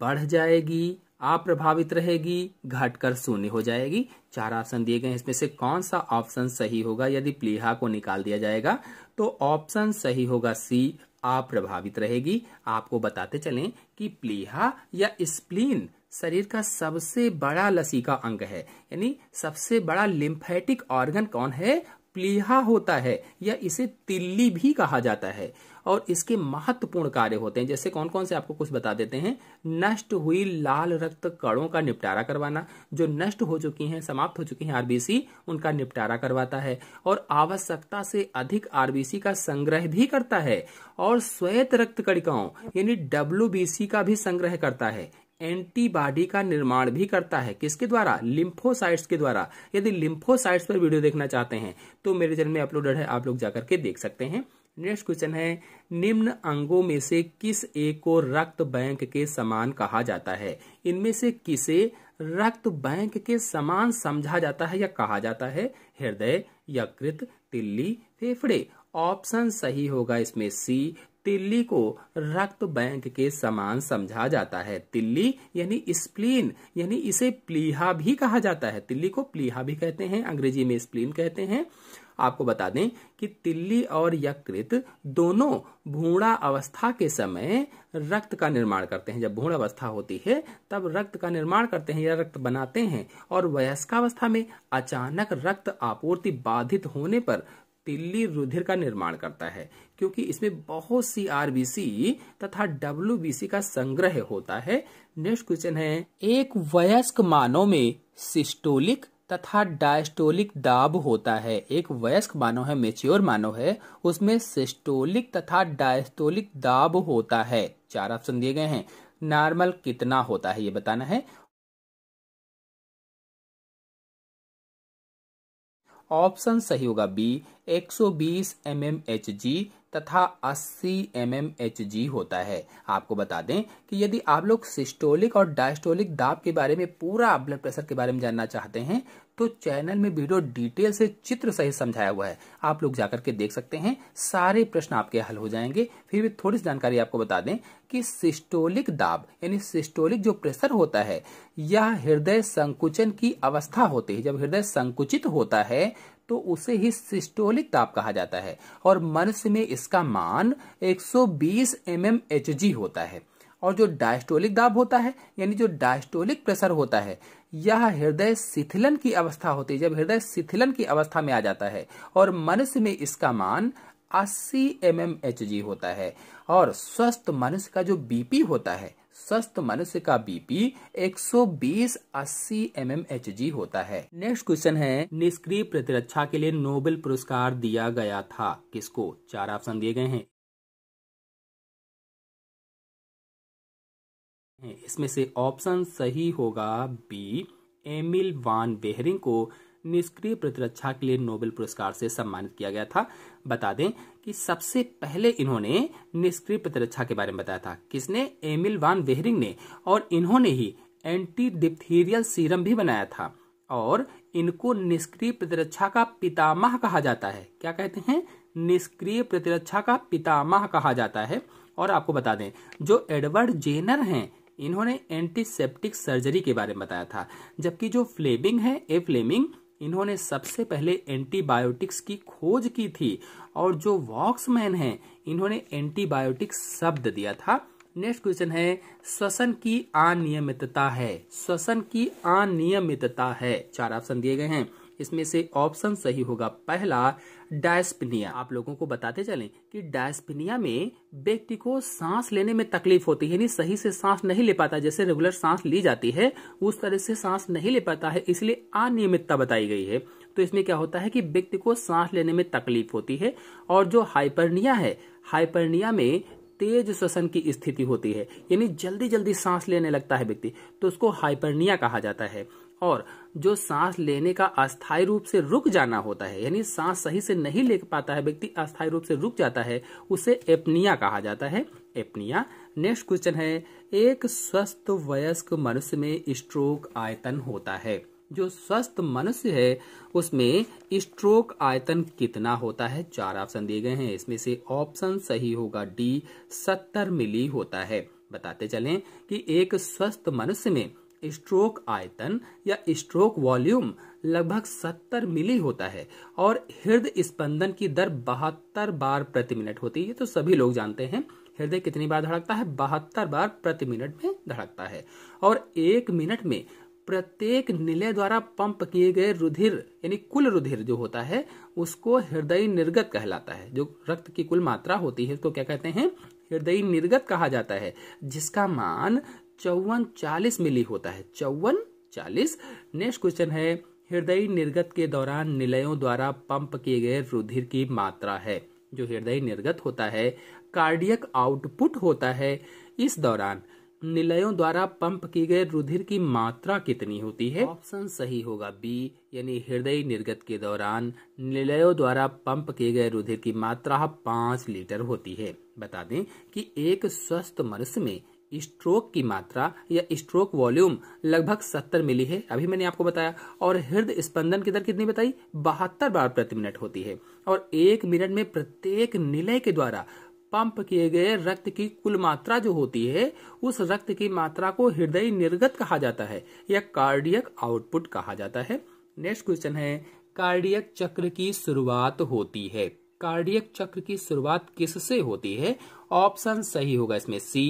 बढ़ जाएगी प्रभावित रहेगी घटकर शून्य हो जाएगी चार ऑप्शन दिए गए हैं इसमें से कौन सा ऑप्शन सही होगा यदि प्लीहा को निकाल दिया जाएगा तो ऑप्शन सही होगा सी आप प्रभावित रहेगी आपको बताते चलें कि प्लीहा या स्प्लीन शरीर का सबसे बड़ा लसीका अंग है यानी सबसे बड़ा लिम्फेटिक ऑर्गन कौन है प्लीहा होता है या इसे तिल्ली भी कहा जाता है और इसके महत्वपूर्ण कार्य होते हैं जैसे कौन कौन से आपको कुछ बता देते हैं नष्ट हुई लाल रक्त कणों का निपटारा करवाना जो नष्ट हो चुकी हैं समाप्त हो चुकी हैं आरबीसी उनका निपटारा करवाता है और आवश्यकता से अधिक आरबीसी का संग्रह भी करता है और श्वेत रक्त कणिकाओं यानी डब्ल्यू का भी संग्रह करता है एंटीबॉडी का निर्माण भी करता है किसके द्वारा लिम्फोसाइट्स के द्वारा यदि लिम्फोसाइट्स पर वीडियो देखना चाहते हैं तो मेरे चैनल में अपलोडेड है आप लोग जाकर के देख सकते हैं नेक्स्ट क्वेश्चन है निम्न अंगों में से किस एक को रक्त बैंक के समान कहा जाता है इनमें से किसे रक्त बैंक के समान समझा जाता है या कहा जाता है हृदय यकृत तिल्ली फेफड़े ऑप्शन सही होगा इसमें सी तिल्ली को रक्त बैंक के समान समझा जाता है तिल्ली यानी स्प्लीन यानी इसे प्लीहा भी कहा जाता है तिल्ली को प्लीहा भी कहते हैं अंग्रेजी में स्प्लीन कहते हैं आपको बता दें कि तिल्ली और यकृत दोनों भूणा अवस्था के समय रक्त का निर्माण करते हैं जब भूण अवस्था होती है तब रक्त का निर्माण करते हैं या रक्त बनाते हैं और वयस्कावस्था में अचानक रक्त आपूर्ति बाधित होने पर तिल्ली रुधिर का निर्माण करता है क्योंकि इसमें बहुत सी आरबीसी तथा डब्ल्यू का संग्रह होता है नेक्स्ट क्वेश्चन है एक वयस्क मानव में सिस्टोलिक तथा डायस्टोलिक दाब होता है एक वयस्क मानव है मेच्योर मानव है उसमें सिस्टोलिक तथा डायस्टोलिक दाब होता है चार ऑप्शन दिए गए हैं नॉर्मल कितना होता है ये बताना है ऑप्शन सही होगा बी 120 सौ बीस एम एम एच जी तथा 80 एम एम होता है आपको बता दें कि यदि आप लोग सिस्टोलिक और डायस्टोलिक दाब के बारे में पूरा ब्लड प्रेशर के बारे में जानना चाहते हैं तो चैनल में वीडियो डिटेल से चित्र सहित समझाया हुआ है आप लोग जाकर के देख सकते हैं सारे प्रश्न आपके हल हो जाएंगे फिर भी थोड़ी सी जानकारी आपको बता दें कि सिस्टोलिक दाब यानी सिस्टोलिक जो प्रेशर होता है यह हृदय संकुचन की अवस्था होती है जब हृदय संकुचित होता है तो उसे ही सिस्टोलिक ताप कहा जाता है और मनुष्य में इसका मान 120 सौ mm होता है और जो डायस्टोलिक दाब होता है यानी जो डायस्टोलिक प्रेशर होता है यह हृदय शिथिलन की अवस्था होती है जब हृदय शिथिलन की अवस्था में आ जाता है और मनुष्य में इसका मान 80 एम mm होता है और स्वस्थ मनुष्य का जो बीपी होता है स्वस्थ मनुष्य का बीपी 120 80 एमएमएचजी होता है नेक्स्ट क्वेश्चन है निष्क्रिय प्रतिरक्षा के लिए नोबेल पुरस्कार दिया गया था किसको चार ऑप्शन दिए गए हैं इसमें से ऑप्शन सही होगा बी एमिल वान बेहरिंग को निष्क्रिय प्रतिरक्षा के लिए नोबेल पुरस्कार से सम्मानित किया गया था बता दें कि सबसे पहले इन्होंने निष्क्रिय प्रतिरक्षा के बारे में बताया था किसने एमिल वान वेहरिंग ने और इन्होंने ही एंटी डिप्थीरियल सीरम भी बनाया था और इनको निष्क्रिय प्रतिरक्षा का पितामह कहा जाता है क्या कहते हैं निष्क्रिय प्रतिरक्षा का पितामह कहा जाता है और आपको बता दें जो एडवर्ड जेनर हैं इन्होंने एंटीसेप्टिक सर्जरी के बारे में बताया था जबकि जो फ्लेमिंग है ए फ्लेमिंग इन्होंने सबसे पहले एंटीबायोटिक्स की खोज की थी और जो वॉक्समैन है इन्होंने एंटीबायोटिक्स शब्द दिया था नेक्स्ट क्वेश्चन है श्वसन की अनियमितता है श्वसन की अनियमितता है चार ऑप्शन दिए गए हैं इसमें से ऑप्शन सही होगा पहला डायस्पनिया आप लोगों को बताते चलें कि डायस्पनिया में व्यक्ति को सांस लेने में तकलीफ होती है यानी सही से सांस नहीं ले पाता जैसे रेगुलर सांस ली जाती है उस तरह से सांस नहीं ले पाता है इसलिए अनियमितता बताई गई है तो इसमें क्या होता है कि व्यक्ति को सांस लेने में तकलीफ होती है और जो हाइपरनिया है हाइपरनिया में तेज श्वसन की स्थिति होती है यानी जल्दी जल्दी सांस लेने लगता है व्यक्ति तो उसको हाइपरनिया कहा जाता है और जो सांस लेने का अस्थायी रूप से रुक जाना होता है यानी सांस सही से नहीं ले पाता है व्यक्ति अस्थायी रूप से रुक जाता है उसे एपनिया कहा जाता है एपनिया नेक्स्ट क्वेश्चन है एक स्वस्थ वयस्क मनुष्य में स्ट्रोक आयतन होता है जो स्वस्थ मनुष्य है उसमें स्ट्रोक आयतन कितना होता है चार ऑप्शन दिए गए हैं इसमें से ऑप्शन सही होगा डी सत्तर मिली होता है बताते चलें कि एक स्वस्थ मनुष्य में स्ट्रोक आयतन या स्ट्रोक वॉल्यूम लगभग 70 मिली होता है और हृदय स्पंदन की दर बहत्तर बार प्रति मिनट होती है तो सभी लोग जानते हैं हृदय कितनी बार धड़कता है बहत्तर बार प्रति मिनट में धड़कता है और एक मिनट में प्रत्येक निलय द्वारा पंप किए गए रुधिर यानी कुल रुधिर जो होता है उसको हृदय निर्गत कहलाता है जो रक्त की कुल मात्रा होती है तो क्या कहते हैं हृदय निर्गत कहा जाता है जिसका मान चौवन चालीस मिली होता है चौवन चालीस नेक्स्ट क्वेश्चन है हृदय निर्गत के दौरान निलयों द्वारा पंप किए गए रुधिर की मात्रा है जो हृदय निर्गत होता है कार्डियक आउटपुट होता है इस दौरान निलयों द्वारा पंप की गए रुधिर की मात्रा कितनी होती है ऑप्शन सही होगा बी यानी हृदय निर्गत के दौरान निलयों द्वारा पंप किए गए रुधिर की मात्रा पांच लीटर होती है बता दें कि एक स्वस्थ मनुष्य में स्ट्रोक की मात्रा या स्ट्रोक वॉल्यूम लगभग 70 मिली है अभी मैंने आपको बताया और हृदय स्पंदन की दर कितनी बताई बहत्तर बार प्रति मिनट होती है और एक मिनट में प्रत्येक निलय के द्वारा पंप किए गए रक्त की कुल मात्रा जो होती है उस रक्त की मात्रा को हृदय निर्गत कहा जाता है या कार्डियक आउटपुट कहा जाता है नेक्स्ट क्वेश्चन है कार्डियक चक्र की शुरुआत होती है कार्डियक चक्र की शुरुआत किससे होती है ऑप्शन सही होगा इसमें सी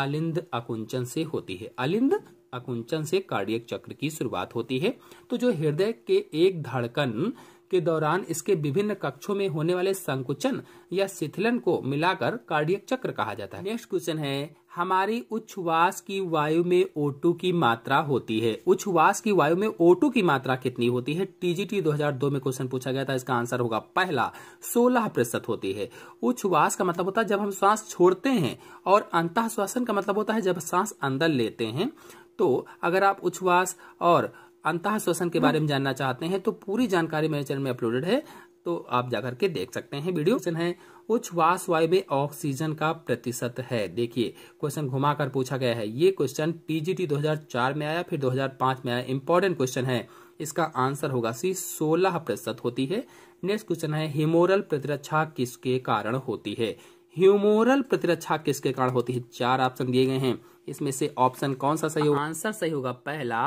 आलिंद अकुंचन से होती है आलिंद अकुंचन से कार्डियक चक्र की शुरुआत होती है तो जो हृदय के एक धड़कन के दौरान इसके विभिन्न कक्षों में होने वाले संकुचन या शिथिलन को मिलाकर कार्डियक चक्र कहा जाता है नेक्स्ट क्वेश्चन है हमारी उच्छ्वास की वायु में O2 की मात्रा होती है उच्छ्वास की वायु में O2 की मात्रा कितनी होती है टीजीटी 2002 में क्वेश्चन पूछा गया था इसका आंसर होगा पहला 16 प्रतिशत होती है उच्छ्वास का मतलब होता है जब हम श्वास छोड़ते हैं और अंत श्वासन का मतलब होता है जब सांस अंदर लेते हैं तो अगर आप उच्छ्वास और अंत श्वसन के बारे में जानना चाहते हैं तो पूरी जानकारी मेरे चैनल में अपलोडेड है तो आप जाकर के देख सकते हैं वीडियो क्वेश्चन है उच्च वास वायु में ऑक्सीजन का प्रतिशत है देखिए क्वेश्चन घुमाकर पूछा गया है ये क्वेश्चन पीजीटी 2004 में आया फिर 2005 में आया इंपॉर्टेंट क्वेश्चन है इसका आंसर होगा सी सोलह प्रतिशत होती है नेक्स्ट क्वेश्चन है हिमोरल प्रतिरक्षा किसके कारण होती है ह्यूमोरल प्रतिरक्षा किसके कारण होती है चार ऑप्शन दिए गए हैं इसमें से ऑप्शन कौन सा सही होगा आंसर सही होगा पहला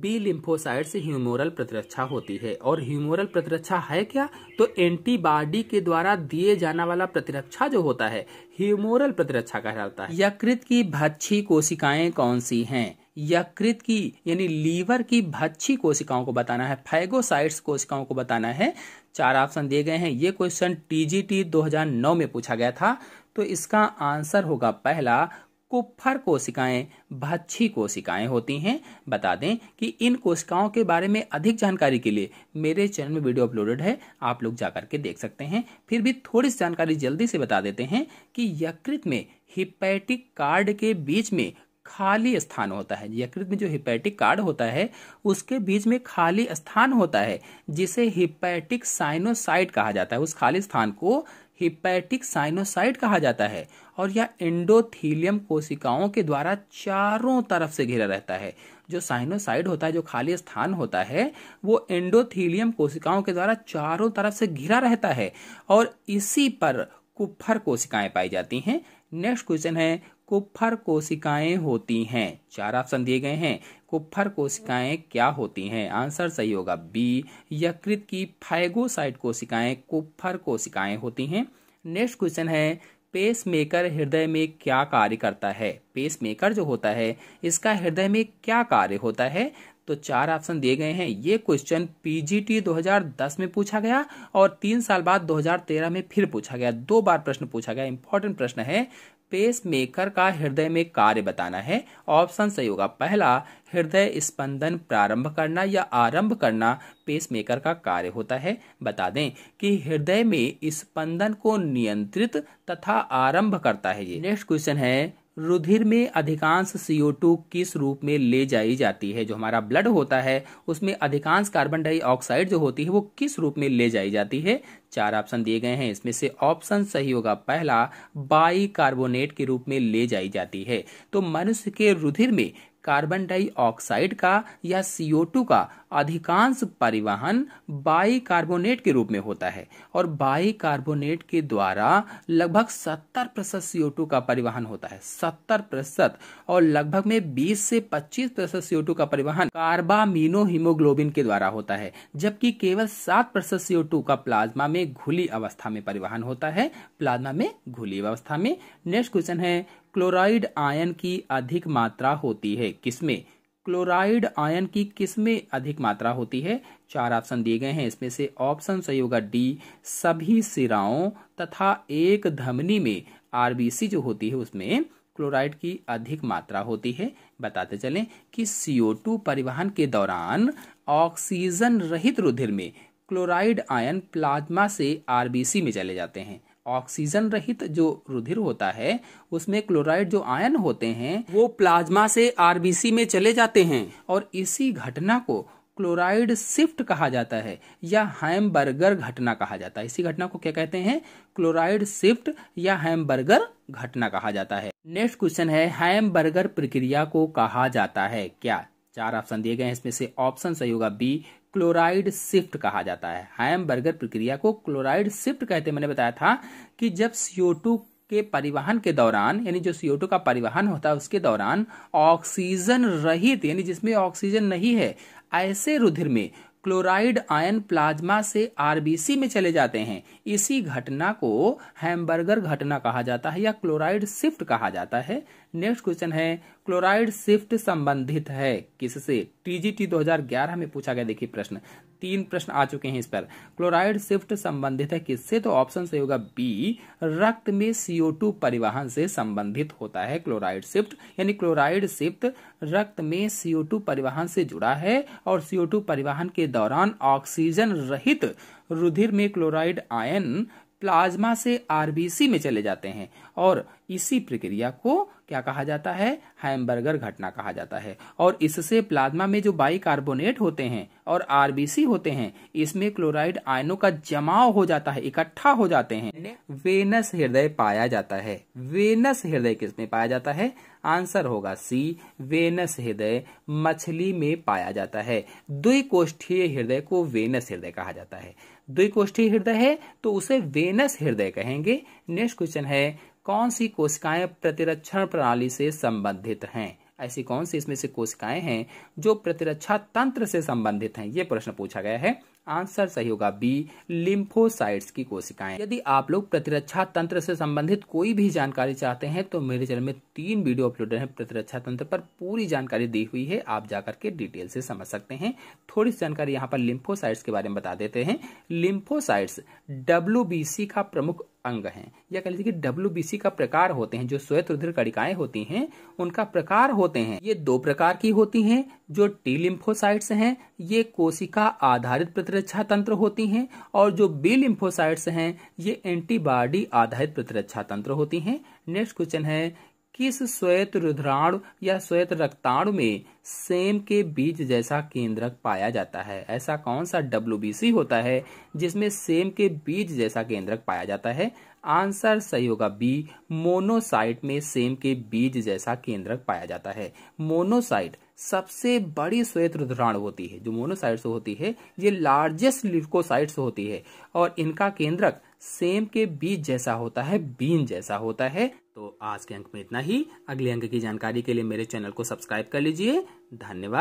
बी लिम्फोसाइड से ह्यूमोरल प्रतिरक्षा होती है और ह्यूमोरल प्रतिरक्षा है क्या तो एंटीबॉडी के द्वारा दिए जाने वाला प्रतिरक्षा जो होता है ह्यूमोरल प्रतिरक्षा कहलाता है यकृत की भच्छी कोशिकाएं कौन सी है यकृत की यानी लीवर की भच्छी कोशिकाओं को बताना है फैगोसाइड्स कोशिकाओं को बताना है चार ऑप्शन दिए गए हैं ये क्वेश्चन टीजीटी 2009 में पूछा गया था तो इसका आंसर होगा पहला कुफर कोशिकाएं भच्छी कोशिकाएं होती हैं बता दें कि इन कोशिकाओं के बारे में अधिक जानकारी के लिए मेरे चैनल में वीडियो अपलोडेड है आप लोग जाकर के देख सकते हैं फिर भी थोड़ी सी जानकारी जल्दी से बता देते हैं कि यकृत में हिपैटिक कार्ड के बीच में खाली स्थान होता है यकृत में जो हिपैटिक कार्ड होता है उसके बीच में खाली स्थान होता है जिसे हिपैटिक साइनोसाइट कहा जाता है उस खाली स्थान को हिपैटिक साइनोसाइट कहा जाता है और यह एंडोथीलियम कोशिकाओं के द्वारा चारों तरफ से घिरा रहता है जो साइनोसाइड होता है जो खाली स्थान होता है वो एंडोथीलियम कोशिकाओं के द्वारा चारों तरफ से घिरा रहता है और इसी पर कुफर कोशिकाएं पाई जाती हैं नेक्स्ट क्वेश्चन है कुफर कोशिकाएं होती हैं चार ऑप्शन दिए गए हैं कुफर कोशिकाएं क्या होती हैं आंसर सही होगा बी यकृत की फाइगोसाइड कोशिकाएं कुफर कोशिकाएं होती हैं नेक्स्ट क्वेश्चन है पेसमेकर हृदय में क्या कार्य करता है पेसमेकर जो होता है इसका हृदय में क्या कार्य होता है तो चार ऑप्शन दिए गए हैं ये क्वेश्चन पीजीटी 2010 में पूछा गया और तीन साल बाद 2013 में फिर पूछा गया दो बार प्रश्न पूछा गया इंपॉर्टेंट प्रश्न है पेस मेकर का हृदय में कार्य बताना है ऑप्शन सही होगा पहला हृदय स्पंदन प्रारंभ करना या आरंभ करना पेस मेकर का कार्य होता है बता दें कि हृदय में स्पंदन को नियंत्रित तथा आरंभ करता है ये नेक्स्ट क्वेश्चन है रुधिर में अधिकांश CO2 किस रूप में ले जाई जाती है जो हमारा ब्लड होता है उसमें अधिकांश कार्बन डाइऑक्साइड जो होती है वो किस रूप में ले जाई जाती है चार ऑप्शन दिए गए हैं इसमें से ऑप्शन सही होगा पहला बाई कार्बोनेट के रूप में ले जाई जाती है तो मनुष्य के रुधिर में कार्बन डाइऑक्साइड का या CO2 का अधिकांश परिवहन बाई कार्बोनेट के रूप में होता है और बाई कार्बोनेट के द्वारा लगभग 70 प्रतिशत सीओ का परिवहन होता है 70 प्रतिशत और लगभग में 20 से 25 प्रतिशत सीओ का परिवहन कार्बामीनो हीमोग्लोबिन के द्वारा होता है जबकि केवल 7 प्रतिशत सीओ का प्लाज्मा में घुली अवस्था में परिवहन होता है प्लाज्मा में घुली अवस्था में नेक्स्ट क्वेश्चन है क्लोराइड आयन की अधिक मात्रा होती है किसमें क्लोराइड आयन की किसमें अधिक मात्रा होती है चार ऑप्शन दिए गए हैं इसमें से ऑप्शन सही होगा डी सभी सिराओं तथा एक धमनी में आरबीसी जो होती है उसमें क्लोराइड की अधिक मात्रा होती है बताते चलें कि टू परिवहन के दौरान ऑक्सीजन रहित रुधिर में क्लोराइड आयन प्लाज्मा से आरबीसी में चले जाते हैं ऑक्सीजन रहित जो रुधिर होता है उसमें क्लोराइड जो आयन होते हैं वो प्लाज्मा से आरबीसी में चले जाते हैं और इसी घटना को क्लोराइड शिफ्ट कहा जाता है या हैमबर्गर घटना कहा जाता है इसी घटना को क्या कहते हैं क्लोराइड शिफ्ट या हैमबर्गर घटना कहा जाता है नेक्स्ट क्वेश्चन है हैमबर्गर प्रक्रिया को कहा जाता है क्या चार ऑप्शन दिए गए हैं इसमें से ऑप्शन सही होगा बी क्लोराइड शिफ्ट कहा जाता है हाइमबर्गर प्रक्रिया को क्लोराइड शिफ्ट कहते मैंने बताया था कि जब CO2 के परिवहन के दौरान यानी जो CO2 का परिवहन होता है उसके दौरान ऑक्सीजन रहित यानी जिसमें ऑक्सीजन नहीं है ऐसे रुधिर में क्लोराइड आयन प्लाज्मा से आरबीसी में चले जाते हैं इसी घटना को हैमबर्गर घटना कहा जाता है या क्लोराइड शिफ्ट कहा जाता है नेक्स्ट क्वेश्चन है क्लोराइड शिफ्ट संबंधित है किससे टीजीटी 2011 में पूछा गया देखिए प्रश्न तीन प्रश्न आ चुके हैं इस पर क्लोराइड शिफ्ट संबंधित है किससे तो ऑप्शन से होगा बी रक्त में CO2 परिवहन से संबंधित होता है क्लोराइड शिफ्ट यानी क्लोराइड शिफ्ट रक्त में टू परिवहन से जुड़ा है और टू परिवहन के दौरान ऑक्सीजन रहित रुधिर में क्लोराइड आयन प्लाज्मा से आरबीसी में चले जाते हैं और इसी प्रक्रिया को क्या कहा जाता है हैमबर्गर घटना कहा जाता है और इससे प्लाज्मा में जो बाइकार्बोनेट होते हैं और आरबीसी होते हैं इसमें क्लोराइड आयनों का जमाव हो जाता है इकट्ठा हो जाते हैं वेनस हृदय पाया जाता है वेनस हृदय किसमें पाया जाता है आंसर होगा सी वेनस हृदय मछली में पाया जाता है द्विकोष्ठीय हृदय को वेनस हृदय कहा जाता है द्विकोष्ठीय हृदय है तो उसे वेनस हृदय कहेंगे नेक्स्ट क्वेश्चन है कौन सी कोशिकाएं प्रतिरक्षण प्रणाली से संबंधित हैं ऐसी कौन सी इसमें से कोशिकाएं हैं जो प्रतिरक्षा तंत्र से संबंधित हैं ये प्रश्न पूछा गया है आंसर सही होगा बी लिम्फोसाइट्स की कोशिकाएं यदि आप लोग प्रतिरक्षा तंत्र से संबंधित कोई भी जानकारी चाहते हैं तो मेरे चैनल में तीन वीडियो अपलोड है प्रतिरक्षा तंत्र पर पूरी जानकारी दी हुई है आप जाकर के डिटेल से समझ सकते हैं थोड़ी सी जानकारी यहाँ पर लिम्फोसाइट्स के बारे में बता देते हैं लिम्फोसाइट्स डब्ल्यू का प्रमुख अंग हैं या कह लीजिए कि डब्ल्यू का प्रकार होते हैं जो श्वेत रुधिर कड़िकाएं होती हैं उनका प्रकार होते हैं ये दो प्रकार की होती हैं जो टी लिम्फोसाइट्स हैं ये कोशिका आधारित प्रतिरक्षा तंत्र होती हैं और जो बी लिम्फोसाइट्स हैं ये एंटीबॉडी आधारित प्रतिरक्षा तंत्र होती हैं नेक्स्ट क्वेश्चन है किस श्वेत रुद्राणु या श्वेत रक्ताणु में सेम के बीज जैसा केंद्रक पाया जाता है ऐसा कौन सा डब्ल्यू होता है जिसमें सेम के बीज जैसा केंद्रक पाया जाता है आंसर सही होगा बी मोनोसाइट में सेम के बीज जैसा केंद्रक पाया जाता है मोनोसाइट सबसे बड़ी श्वेत रुद्राणु होती है जो मोनोसाइट्स होती है ये लार्जेस्ट लिकोसाइट्स होती है और इनका केंद्रक सेम के बीज जैसा होता है बीन जैसा होता है तो आज के अंक में इतना ही अगले अंक की जानकारी के लिए मेरे चैनल को सब्सक्राइब कर लीजिए धन्यवाद